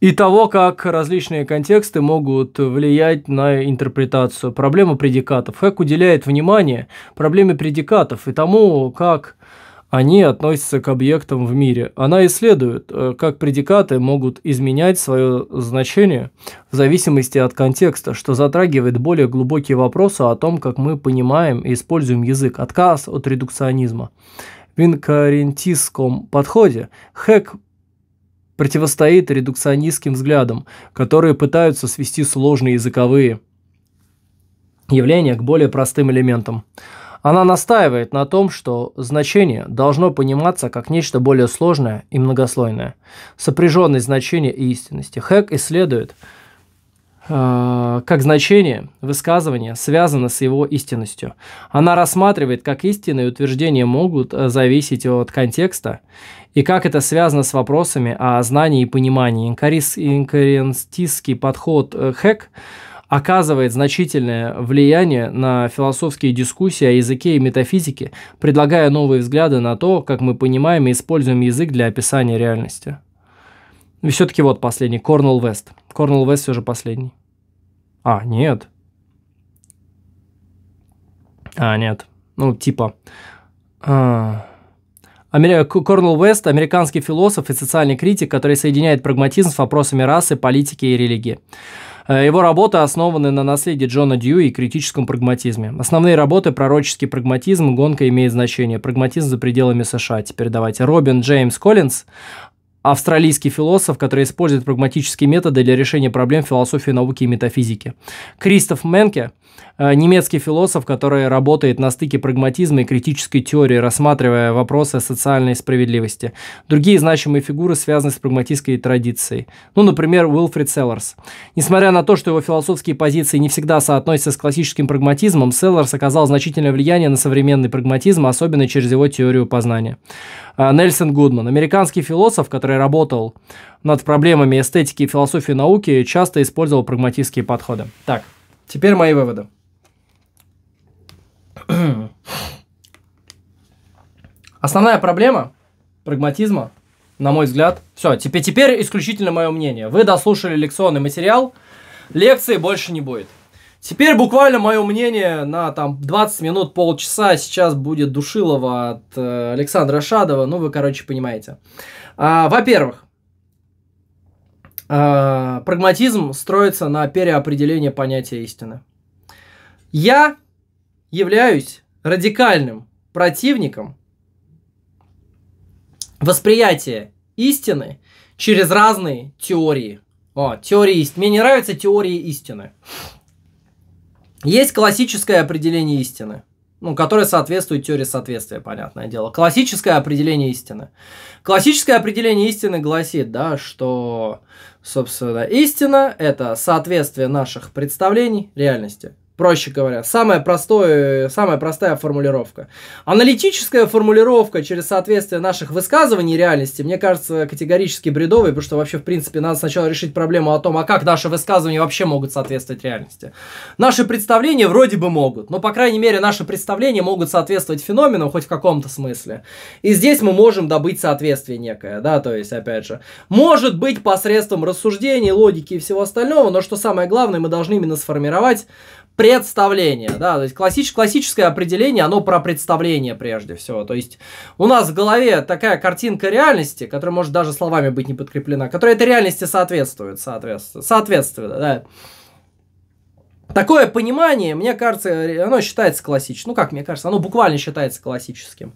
и того, как различные контексты могут влиять на интерпретацию. Проблема предикатов. Хэк уделяет внимание проблеме предикатов и тому, как они относятся к объектам в мире. Она исследует, э, как предикаты могут изменять свое значение в зависимости от контекста, что затрагивает более глубокие вопросы о том, как мы понимаем и используем язык, отказ от редукционизма. В инкарентистском подходе Хэк противостоит редукционистским взглядам, которые пытаются свести сложные языковые явления к более простым элементам. Она настаивает на том, что значение должно пониматься как нечто более сложное и многослойное, сопряженное значение и истинности. Хэк исследует, э, как значение высказывания связано с его истинностью. Она рассматривает, как истинные утверждения могут э, зависеть от контекста и как это связано с вопросами о знании и понимании. Инкарентистский подход э, ХЭК оказывает значительное влияние на философские дискуссии о языке и метафизике, предлагая новые взгляды на то, как мы понимаем и используем язык для описания реальности. И все-таки вот последний, Корнелл Вест. Корнелл Вест все же последний. А, нет. А, нет. Ну, типа... А... Амери... Корнелл Уэст – американский философ и социальный критик, который соединяет прагматизм с вопросами расы, политики и религии. Э, его работы основаны на наследии Джона Дью и критическом прагматизме. Основные работы «Пророческий прагматизм», «Гонка имеет значение», «Прагматизм за пределами США». Теперь давайте. Робин Джеймс Коллинз австралийский философ, который использует прагматические методы для решения проблем философии, науки и метафизики. Кристоф Менке, э, немецкий философ, который работает на стыке прагматизма и критической теории, рассматривая вопросы о социальной справедливости. Другие значимые фигуры связаны с прагматистской традицией. Ну, например, Уилфред Селлерс. Несмотря на то, что его философские позиции не всегда соотносятся с классическим прагматизмом, Селлерс оказал значительное влияние на современный прагматизм, особенно через его теорию познания. Э, Нельсон Гудман, американский философ, который который работал над проблемами эстетики и философии науки, часто использовал прагматические подходы. Так, теперь мои выводы. Основная проблема прагматизма, на мой взгляд, все, теперь, теперь исключительно мое мнение. Вы дослушали лекционный материал, лекции больше не будет. Теперь буквально мое мнение на там 20 минут, полчаса сейчас будет Душилова от э, Александра Шадова. Ну, вы, короче, понимаете. А, во-первых, а, прагматизм строится на переопределении понятия истины. Я являюсь радикальным противником восприятия истины через разные теории. О, теории истины. Мне не нравятся теории истины. Есть классическое определение истины ну, которая соответствует теории соответствия, понятное дело. Классическое определение истины. Классическое определение истины гласит, да, что, собственно, истина – это соответствие наших представлений реальности проще говоря. Самая, простое, самая простая формулировка. Аналитическая формулировка через соответствие наших высказываний реальности, мне кажется, категорически бредовой, потому что вообще, в принципе, надо сначала решить проблему о том, а как наши высказывания вообще могут соответствовать реальности. Наши представления вроде бы могут, но, по крайней мере, наши представления могут соответствовать феномену хоть в каком-то смысле. И здесь мы можем добыть соответствие некое, да, то есть, опять же, может быть посредством рассуждений, логики и всего остального, но что самое главное, мы должны именно сформировать представление, да, то есть классич, классическое определение, оно про представление прежде всего, то есть у нас в голове такая картинка реальности, которая может даже словами быть не подкреплена, которая этой реальности соответствует, соответственно, соответственно, да. Такое понимание, мне кажется, оно считается классическим. Ну, как мне кажется, оно буквально считается классическим.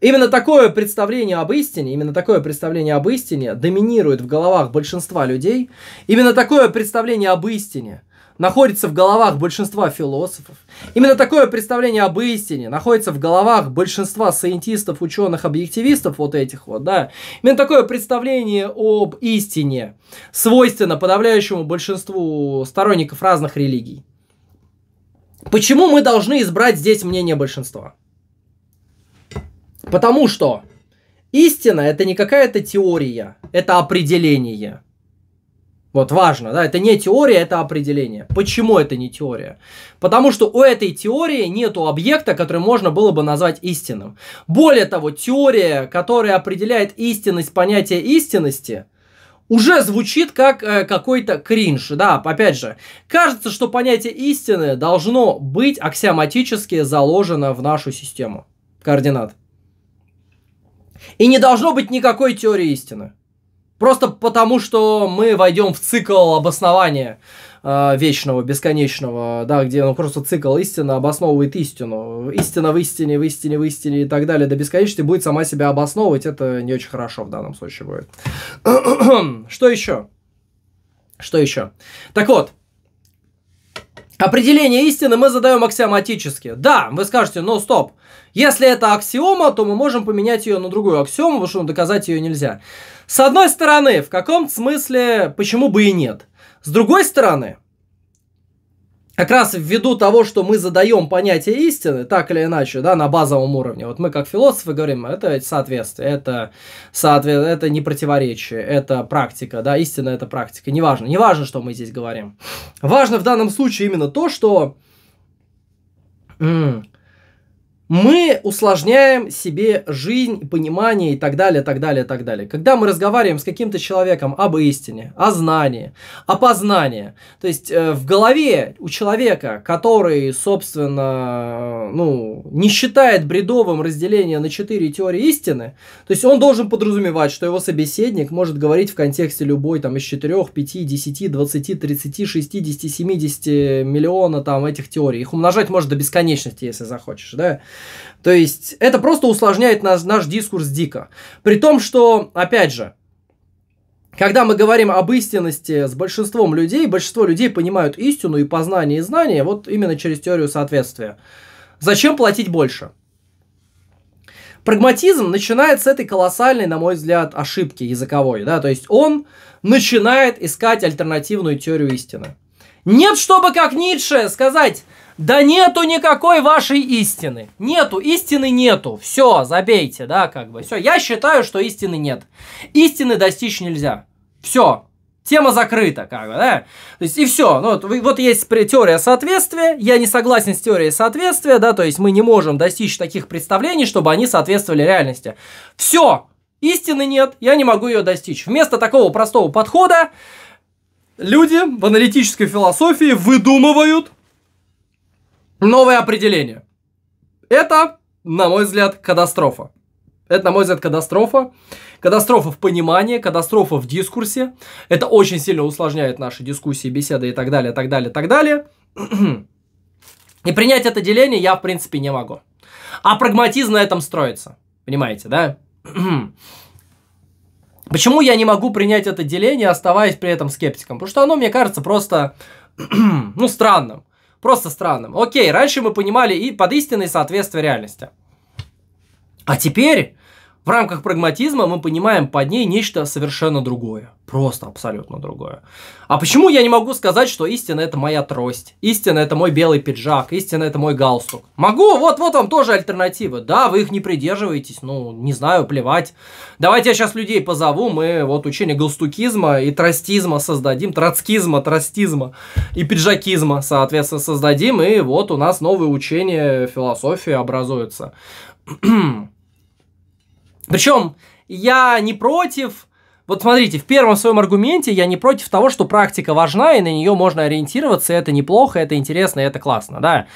Именно такое представление об истине, именно такое представление об истине доминирует в головах большинства людей. Именно такое представление об истине – находится в головах большинства философов. Именно такое представление об истине находится в головах большинства саентистов, ученых, объективистов вот этих вот, да. Именно такое представление об истине свойственно подавляющему большинству сторонников разных религий. Почему мы должны избрать здесь мнение большинства? Потому что истина это не какая-то теория, это определение. Вот важно, да, это не теория, это определение. Почему это не теория? Потому что у этой теории нет объекта, который можно было бы назвать истинным. Более того, теория, которая определяет истинность понятия истинности, уже звучит как э, какой-то кринж. Да, опять же, кажется, что понятие истины должно быть аксиоматически заложено в нашу систему координат. И не должно быть никакой теории истины. Просто потому, что мы войдем в цикл обоснования э, вечного, бесконечного, да, где ну, просто цикл истина обосновывает истину. Истина в истине, в истине, в истине и так далее до бесконечности будет сама себя обосновывать. Это не очень хорошо в данном случае будет. что еще? Что еще? Так вот, Определение истины мы задаем аксиоматически. Да, вы скажете, но «Ну, стоп. Если это аксиома, то мы можем поменять ее на другую аксиому, потому что доказать ее нельзя. С одной стороны, в каком смысле, почему бы и нет. С другой стороны, как раз ввиду того, что мы задаем понятие истины, так или иначе, да, на базовом уровне, вот мы как философы говорим, это соответствие, это, соответ... это не противоречие, это практика, да, истина это практика, неважно, неважно, что мы здесь говорим. Важно в данном случае именно то, что мы усложняем себе жизнь, понимание и так далее, так далее, так далее. Когда мы разговариваем с каким-то человеком об истине, о знании, о познании, то есть э, в голове у человека, который, собственно, э, ну, не считает бредовым разделение на четыре теории истины, то есть он должен подразумевать, что его собеседник может говорить в контексте любой там из 4, 5, 10, 20, 30, 60, 70 миллиона там этих теорий. Их умножать можно до бесконечности, если захочешь, да? То есть это просто усложняет наш, наш дискурс дико. При том, что, опять же, когда мы говорим об истинности с большинством людей, большинство людей понимают истину и познание и знание вот именно через теорию соответствия. Зачем платить больше? Прагматизм начинает с этой колоссальной, на мой взгляд, ошибки языковой. Да? То есть он начинает искать альтернативную теорию истины. Нет, чтобы как Ницше сказать, да нету никакой вашей истины. Нету, истины нету. Все, забейте, да, как бы. Все, я считаю, что истины нет. Истины достичь нельзя. Все, Тема закрыта, как бы, да? То есть, и все. Ну, вот, вот есть теория соответствия. Я не согласен с теорией соответствия, да, то есть мы не можем достичь таких представлений, чтобы они соответствовали реальности. Все! Истины нет, я не могу ее достичь. Вместо такого простого подхода люди в аналитической философии выдумывают Новое определение. Это, на мой взгляд, катастрофа. Это, на мой взгляд, катастрофа. Катастрофа в понимании, катастрофа в дискурсе. Это очень сильно усложняет наши дискуссии, беседы и так далее, так далее, так далее. И принять это деление я, в принципе, не могу. А прагматизм на этом строится. Понимаете, да? Почему я не могу принять это деление, оставаясь при этом скептиком? Потому что оно, мне кажется, просто, ну, странным. Просто странным. Окей, раньше мы понимали и под истинное соответствие реальности. А теперь в рамках прагматизма мы понимаем под ней нечто совершенно другое. Просто абсолютно другое. А почему я не могу сказать, что истина это моя трость, истина это мой белый пиджак, истина это мой галстук? Могу, вот, вот вам тоже альтернативы. Да, вы их не придерживаетесь, ну, не знаю, плевать. Давайте я сейчас людей позову, мы вот учение галстукизма и тростизма создадим, троцкизма, тростизма и пиджакизма, соответственно, создадим, и вот у нас новое учение, философии образуется. Причем я не против, вот смотрите, в первом своем аргументе я не против того, что практика важна, и на нее можно ориентироваться, это неплохо, это интересно, это классно, да.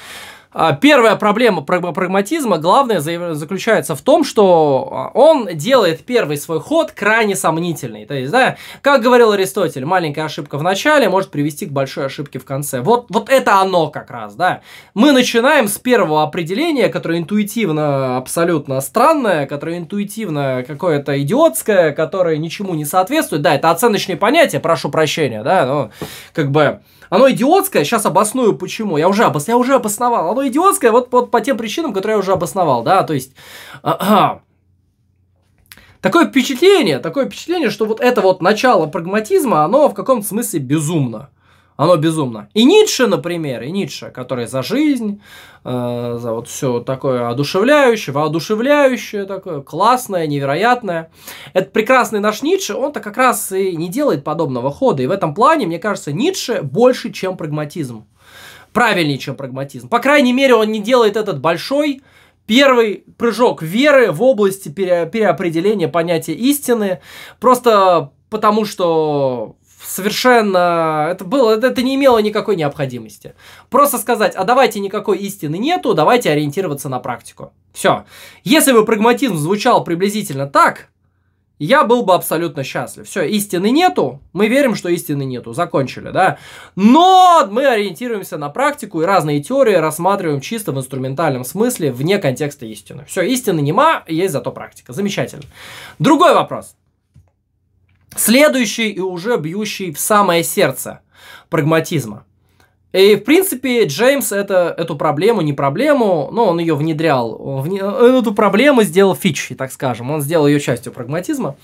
А, первая проблема прагматизма, главная, заключается в том, что а, он делает первый свой ход крайне сомнительный. То есть, да, как говорил Аристотель, маленькая ошибка в начале может привести к большой ошибке в конце. Вот, вот это оно как раз, да. Мы начинаем с первого определения, которое интуитивно абсолютно странное, которое интуитивно какое-то идиотское, которое ничему не соответствует. Да, это оценочные понятия, прошу прощения, да, но как бы... Оно идиотское, сейчас обосную почему. Я уже, обос... я уже обосновал. Оно идиотское вот, вот по тем причинам, которые я уже обосновал, да, то есть... Такое впечатление, такое впечатление, что вот это вот начало прагматизма, оно в каком-то смысле безумно. Оно безумно. И Ницше, например, и Ницше, который за жизнь, э, за вот все такое одушевляющее, воодушевляющее такое, классное, невероятное. Это прекрасный наш Ницше, он-то как раз и не делает подобного хода. И в этом плане, мне кажется, Ницше больше, чем прагматизм. Правильнее, чем прагматизм. По крайней мере, он не делает этот большой, первый прыжок веры в области пере переопределения понятия истины. Просто потому что совершенно... Это, было, это, не имело никакой необходимости. Просто сказать, а давайте никакой истины нету, давайте ориентироваться на практику. Все. Если бы прагматизм звучал приблизительно так, я был бы абсолютно счастлив. Все, истины нету, мы верим, что истины нету, закончили, да. Но мы ориентируемся на практику и разные теории рассматриваем чисто в инструментальном смысле, вне контекста истины. Все, истины нема, есть зато практика. Замечательно. Другой вопрос. Следующий и уже бьющий в самое сердце прагматизма. И, в принципе, Джеймс это, эту проблему, не проблему, но он ее внедрял, вне, эту проблему сделал Фичи так скажем, он сделал ее частью прагматизма.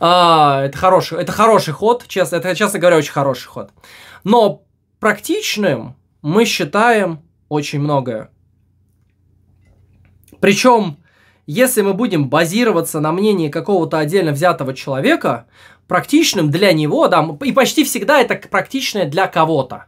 А, это, хороший, это хороший ход, честно, это, честно говоря, очень хороший ход. Но практичным мы считаем очень многое. Причем, если мы будем базироваться на мнении какого-то отдельно взятого человека, практичным для него, да, и почти всегда это практичное для кого-то.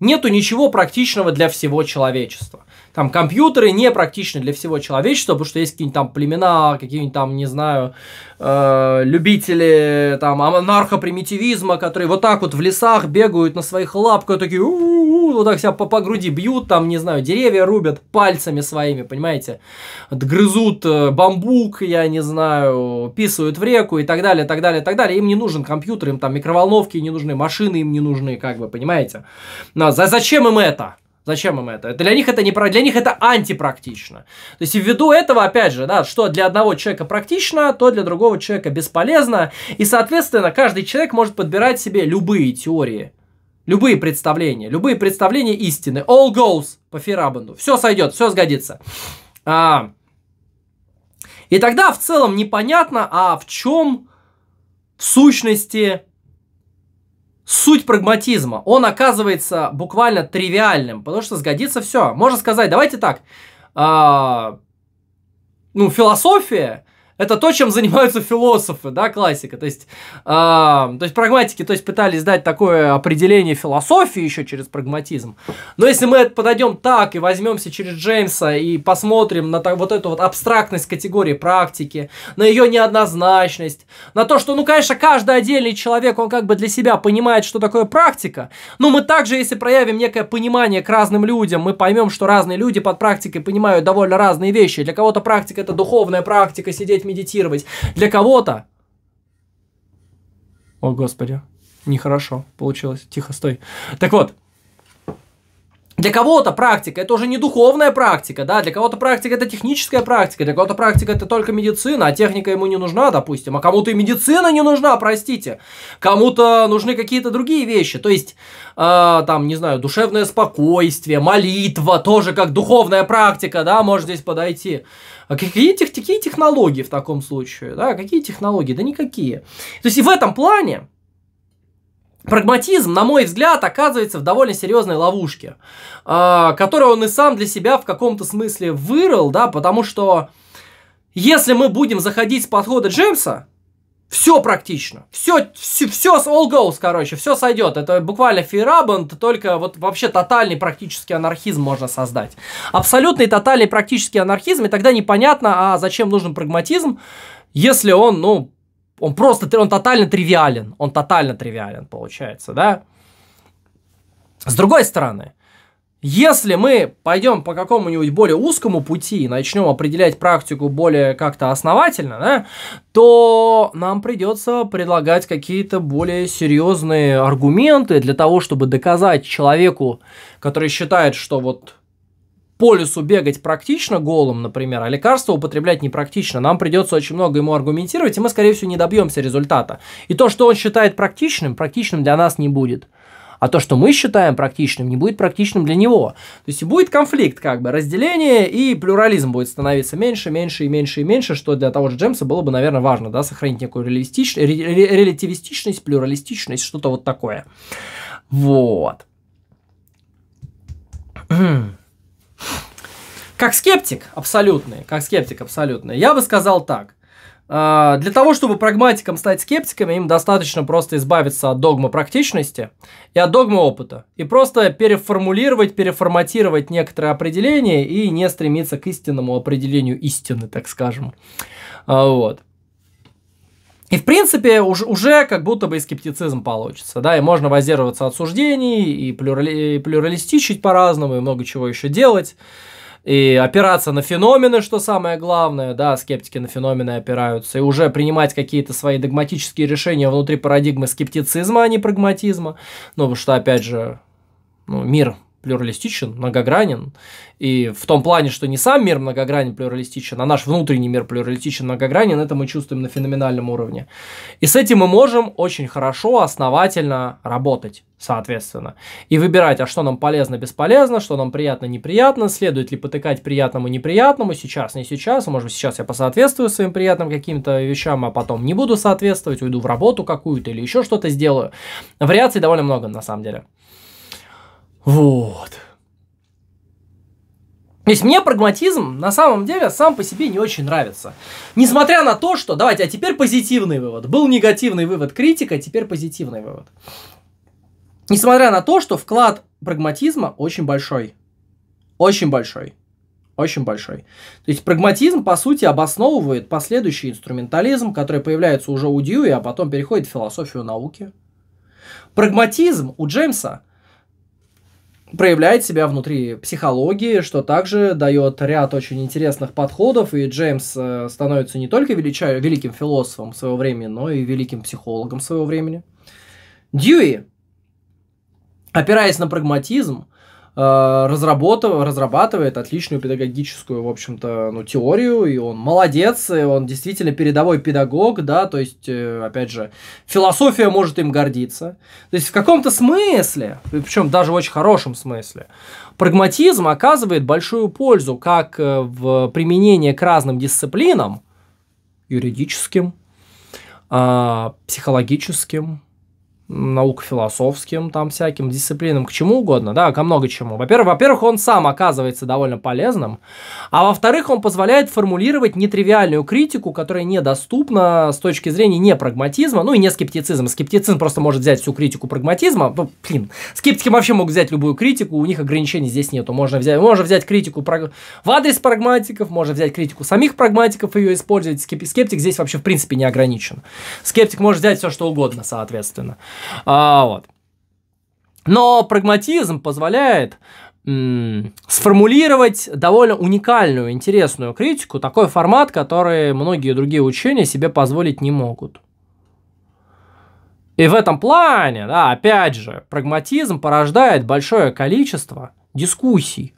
Нету ничего практичного для всего человечества там компьютеры не практичны для всего человечества, потому что есть какие-нибудь там племена, какие-нибудь там, не знаю, э, любители там анархопримитивизма, которые вот так вот в лесах бегают на своих лапках, такие у -у -у, вот так себя по, по груди бьют, там, не знаю, деревья рубят пальцами своими, понимаете, грызут э, бамбук, я не знаю, писают в реку и так далее, так далее, так далее. Им не нужен компьютер, им там микроволновки не нужны, машины им не нужны, как бы, понимаете. Но, за, зачем им это? Зачем им это? Для них это не про, для них это антипрактично. То есть ввиду этого, опять же, да, что для одного человека практично, то для другого человека бесполезно. И, соответственно, каждый человек может подбирать себе любые теории, любые представления, любые представления истины. All goes по Ферабанду. Все сойдет, все сгодится. А, и тогда в целом непонятно, а в чем в сущности суть прагматизма. Он оказывается буквально тривиальным, потому что сгодится все. Можно сказать, давайте так, э, ну, философия – это то, чем занимаются философы, да, классика. То есть, э, то есть прагматики то есть, пытались дать такое определение философии еще через прагматизм. Но если мы подойдем так и возьмемся через Джеймса и посмотрим на так, вот эту вот абстрактность категории практики, на ее неоднозначность, на то, что, ну, конечно, каждый отдельный человек, он как бы для себя понимает, что такое практика. Но мы также, если проявим некое понимание к разным людям, мы поймем, что разные люди под практикой понимают довольно разные вещи. Для кого-то практика это духовная практика, сидеть медитировать. Для кого-то... О, Господи, нехорошо получилось. Тихо, стой. Так вот, для кого-то практика это уже не духовная практика, да, для кого-то практика это техническая практика, для кого-то практика это только медицина, а техника ему не нужна, допустим, а кому-то и медицина не нужна, простите, кому-то нужны какие-то другие вещи, то есть, э, там, не знаю, душевное спокойствие, молитва, тоже как духовная практика, да, может здесь подойти. А какие, тех, какие технологии в таком случае, да, какие технологии, да никакие. То есть и в этом плане Прагматизм, на мой взгляд, оказывается в довольно серьезной ловушке, а, которую он и сам для себя в каком-то смысле вырыл, да, потому что если мы будем заходить с подхода Джеймса, все практично. Все, все, все с all goes, короче, все сойдет. Это буквально фейрабант, только вот вообще тотальный практический анархизм можно создать. Абсолютный тотальный практический анархизм, и тогда непонятно, а зачем нужен прагматизм, если он, ну, он просто, он тотально тривиален. Он тотально тривиален, получается, да? С другой стороны, если мы пойдем по какому-нибудь более узкому пути и начнем определять практику более как-то основательно, да, то нам придется предлагать какие-то более серьезные аргументы для того, чтобы доказать человеку, который считает, что вот по лесу бегать практично голым, например, а лекарство употреблять непрактично. Нам придется очень много ему аргументировать, и мы, скорее всего, не добьемся результата. И то, что он считает практичным, практичным для нас не будет. А то, что мы считаем практичным, не будет практичным для него. То есть будет конфликт, как бы, разделение, и плюрализм будет становиться меньше, меньше и меньше и меньше, что для того же Джемса было бы, наверное, важно, да, сохранить некую релятивистичность, релятивистичность плюралистичность, что-то вот такое. Вот. Как скептик абсолютный, как скептик абсолютный, я бы сказал так. А, для того, чтобы прагматикам стать скептиками, им достаточно просто избавиться от догмы практичности и от догмы опыта. И просто переформулировать, переформатировать некоторые определения и не стремиться к истинному определению истины, так скажем. А, вот. И, в принципе, уж, уже как будто бы и скептицизм получится, да, и можно базироваться от суждений, и, плюрали, и плюралистичить по-разному, и много чего еще делать, и опираться на феномены, что самое главное, да, скептики на феномены опираются, и уже принимать какие-то свои догматические решения внутри парадигмы скептицизма, а не прагматизма, ну, потому что, опять же, ну, мир плюралистичен, многогранен. И в том плане, что не сам мир многогранен, плюралистичен, а наш внутренний мир плюралистичен, многогранен, это мы чувствуем на феноменальном уровне. И с этим мы можем очень хорошо, основательно работать, соответственно. И выбирать, а что нам полезно, бесполезно, что нам приятно, неприятно, следует ли потыкать приятному, неприятному, сейчас, не сейчас, а может быть, сейчас я посоответствую своим приятным каким-то вещам, а потом не буду соответствовать, уйду в работу какую-то или еще что-то сделаю. Вариаций довольно много, на самом деле. Вот. То есть мне прагматизм на самом деле сам по себе не очень нравится. Несмотря на то, что... Давайте, а теперь позитивный вывод. Был негативный вывод критика, а теперь позитивный вывод. Несмотря на то, что вклад прагматизма очень большой. Очень большой. Очень большой. То есть прагматизм, по сути, обосновывает последующий инструментализм, который появляется уже у Дьюи, а потом переходит в философию науки. Прагматизм у Джеймса проявляет себя внутри психологии, что также дает ряд очень интересных подходов, и Джеймс э, становится не только велича... великим философом своего времени, но и великим психологом своего времени. Дьюи, опираясь на прагматизм, Э, разрабатывает отличную педагогическую, в общем-то, ну, теорию, и он молодец, и он действительно передовой педагог, да, то есть, э, опять же, философия может им гордиться. То есть, в каком-то смысле, причем даже в очень хорошем смысле, прагматизм оказывает большую пользу как э, в применении к разным дисциплинам, юридическим, а, психологическим, науко-философским, там всяким дисциплинам, к чему угодно, да, ко много чему. Во-первых, во-первых, он сам оказывается довольно полезным, а во-вторых, он позволяет формулировать нетривиальную критику, которая недоступна с точки зрения не прагматизма, ну и не скептицизма. Скептицизм просто может взять всю критику прагматизма, ну, блин, скептики вообще могут взять любую критику, у них ограничений здесь нету, можно взять, можно взять критику праг... в адрес прагматиков, можно взять критику самих прагматиков, и ее использовать, скептик здесь вообще в принципе не ограничен. Скептик может взять все, что угодно, соответственно. А, вот. Но прагматизм позволяет сформулировать довольно уникальную, интересную критику, такой формат, который многие другие учения себе позволить не могут. И в этом плане, да, опять же, прагматизм порождает большое количество дискуссий,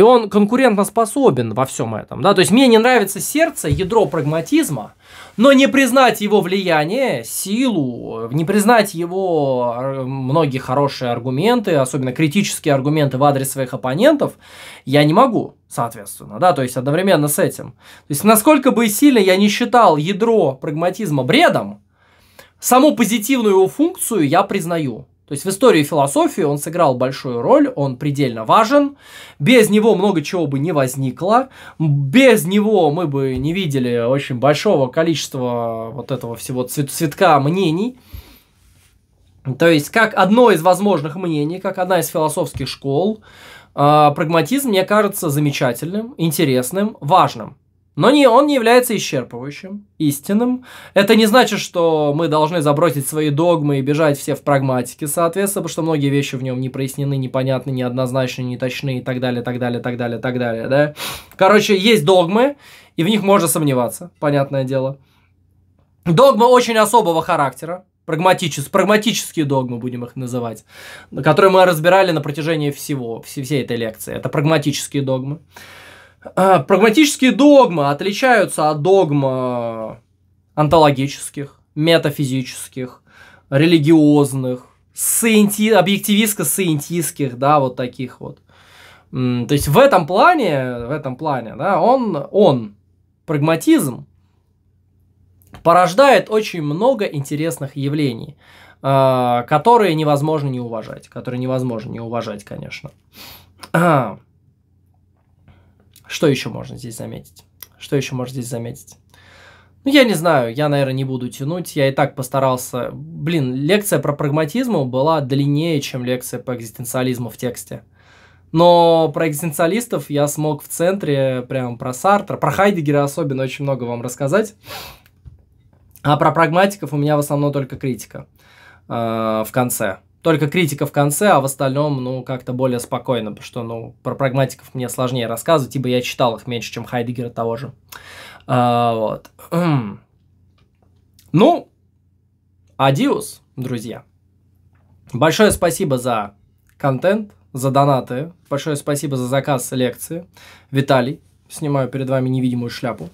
и он конкурентно способен во всем этом. Да? То есть мне не нравится сердце, ядро прагматизма, но не признать его влияние, силу, не признать его э, многие хорошие аргументы, особенно критические аргументы в адрес своих оппонентов, я не могу, соответственно, да, то есть одновременно с этим. То есть насколько бы сильно я не считал ядро прагматизма бредом, саму позитивную его функцию я признаю. То есть в истории философии он сыграл большую роль, он предельно важен. Без него много чего бы не возникло. Без него мы бы не видели очень большого количества вот этого всего цветка мнений. То есть, как одно из возможных мнений, как одна из философских школ, а, прагматизм мне кажется замечательным, интересным, важным. Но не, он не является исчерпывающим, истинным. Это не значит, что мы должны забросить свои догмы и бежать все в прагматике, соответственно, потому что многие вещи в нем не прояснены, непонятны, неоднозначны, неточны и так далее, так далее, так далее, так далее, да. Короче, есть догмы, и в них можно сомневаться, понятное дело. Догмы очень особого характера, прагматичес, прагматические догмы, будем их называть, которые мы разбирали на протяжении всего, всей этой лекции. Это прагматические догмы. А, прагматические догмы отличаются от догм а, онтологических, метафизических, религиозных, саенти... объективистско-саентистских, да, вот таких вот. То есть в этом плане, в этом плане, да, он, он, прагматизм, порождает очень много интересных явлений, а, которые невозможно не уважать, которые невозможно не уважать, конечно. Что еще можно здесь заметить? Что еще можно здесь заметить? Ну, я не знаю, я, наверное, не буду тянуть. Я и так постарался. Блин, лекция про прагматизм была длиннее, чем лекция по экзистенциализму в тексте. Но про экзистенциалистов я смог в центре, прям про Сартра, про Хайдегера особенно очень много вам рассказать. А про прагматиков у меня в основном только критика э, в конце. Только критика в конце, а в остальном, ну, как-то более спокойно, потому что, ну, про прагматиков мне сложнее рассказывать, ибо я читал их меньше, чем Хайдегера того же. А, вот. Ну, адиус, друзья. Большое спасибо за контент, за донаты. Большое спасибо за заказ лекции. Виталий, снимаю перед вами невидимую шляпу.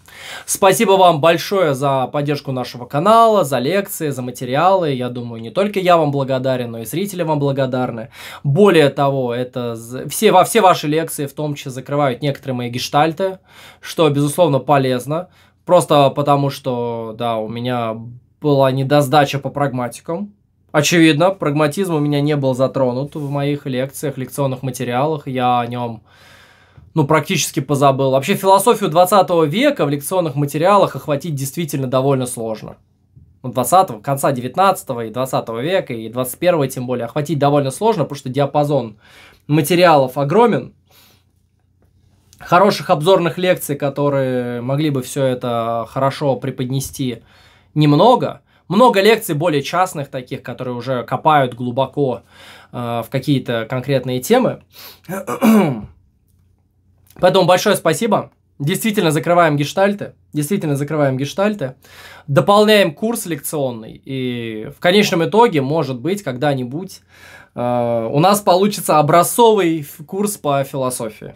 Спасибо вам большое за поддержку нашего канала, за лекции, за материалы. Я думаю, не только я вам благодарен, но и зрители вам благодарны. Более того, это все, во все ваши лекции в том числе закрывают некоторые мои гештальты, что, безусловно, полезно. Просто потому, что, да, у меня была недосдача по прагматикам, Очевидно, прагматизм у меня не был затронут в моих лекциях, лекционных материалах. Я о нем ну, практически позабыл. Вообще философию 20 века в лекционных материалах охватить действительно довольно сложно. 20 ну, конца 19 и 20 века, и 21 тем более, охватить довольно сложно, потому что диапазон материалов огромен. Хороших обзорных лекций, которые могли бы все это хорошо преподнести, немного. Много лекций более частных таких, которые уже копают глубоко э, в какие-то конкретные темы. Поэтому большое спасибо. Действительно закрываем гештальты. Действительно закрываем гештальты. Дополняем курс лекционный. И в конечном итоге, может быть, когда-нибудь э, у нас получится образцовый курс по философии.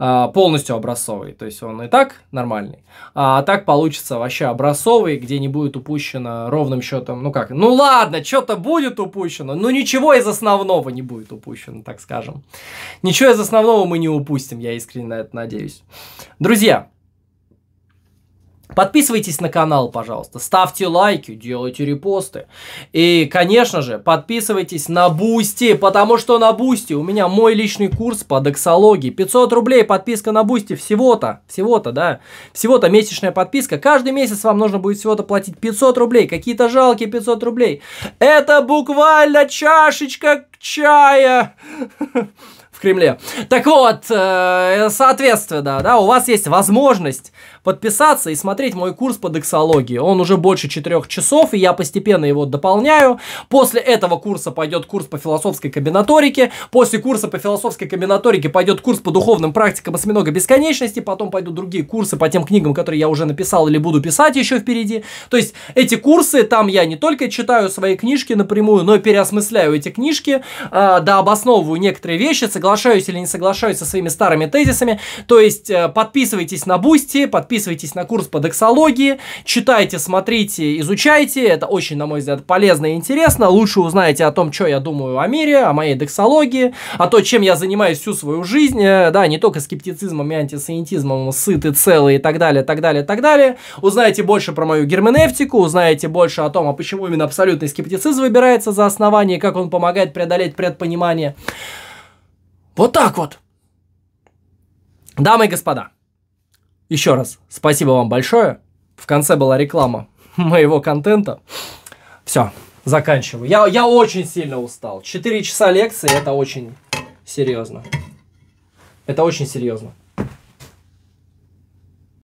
А, полностью образцовый, то есть он и так нормальный, а так получится вообще образцовый, где не будет упущено ровным счетом, ну как, ну ладно, что-то будет упущено, но ничего из основного не будет упущено, так скажем. Ничего из основного мы не упустим, я искренне на это надеюсь. Друзья, Подписывайтесь на канал, пожалуйста, ставьте лайки, делайте репосты. И, конечно же, подписывайтесь на Бусти, потому что на Бусти у меня мой личный курс по доксологии. 500 рублей подписка на Бусти всего-то, всего-то, да, всего-то месячная подписка. Каждый месяц вам нужно будет всего-то платить 500 рублей, какие-то жалкие 500 рублей. Это буквально чашечка чая в Кремле. Так вот, э, соответственно, да, у вас есть возможность подписаться и смотреть мой курс по дексологии. Он уже больше четырех часов, и я постепенно его дополняю. После этого курса пойдет курс по философской комбинаторике. После курса по философской комбинаторике пойдет курс по духовным практикам осьминога бесконечности. Потом пойдут другие курсы по тем книгам, которые я уже написал или буду писать еще впереди. То есть эти курсы, там я не только читаю свои книжки напрямую, но и переосмысляю эти книжки, э, да обосновываю некоторые вещи, соглашаюсь или не соглашаюсь со своими старыми тезисами. То есть э, подписывайтесь на Бусти, подписывайтесь записывайтесь на курс по дексологии, читайте, смотрите, изучайте. Это очень, на мой взгляд, полезно и интересно. Лучше узнаете о том, что я думаю о мире, о моей дексологии, о том, чем я занимаюсь всю свою жизнь. Э, да, не только скептицизмом и антисанитизмом, сыты, целые и так далее, так далее, так далее. Узнаете больше про мою герменевтику, узнаете больше о том, а почему именно абсолютный скептицизм выбирается за основание, как он помогает преодолеть предпонимание. Вот так вот. Дамы и господа, еще раз, спасибо вам большое. В конце была реклама моего контента. Все, заканчиваю. Я, я очень сильно устал. Четыре часа лекции, это очень серьезно. Это очень серьезно.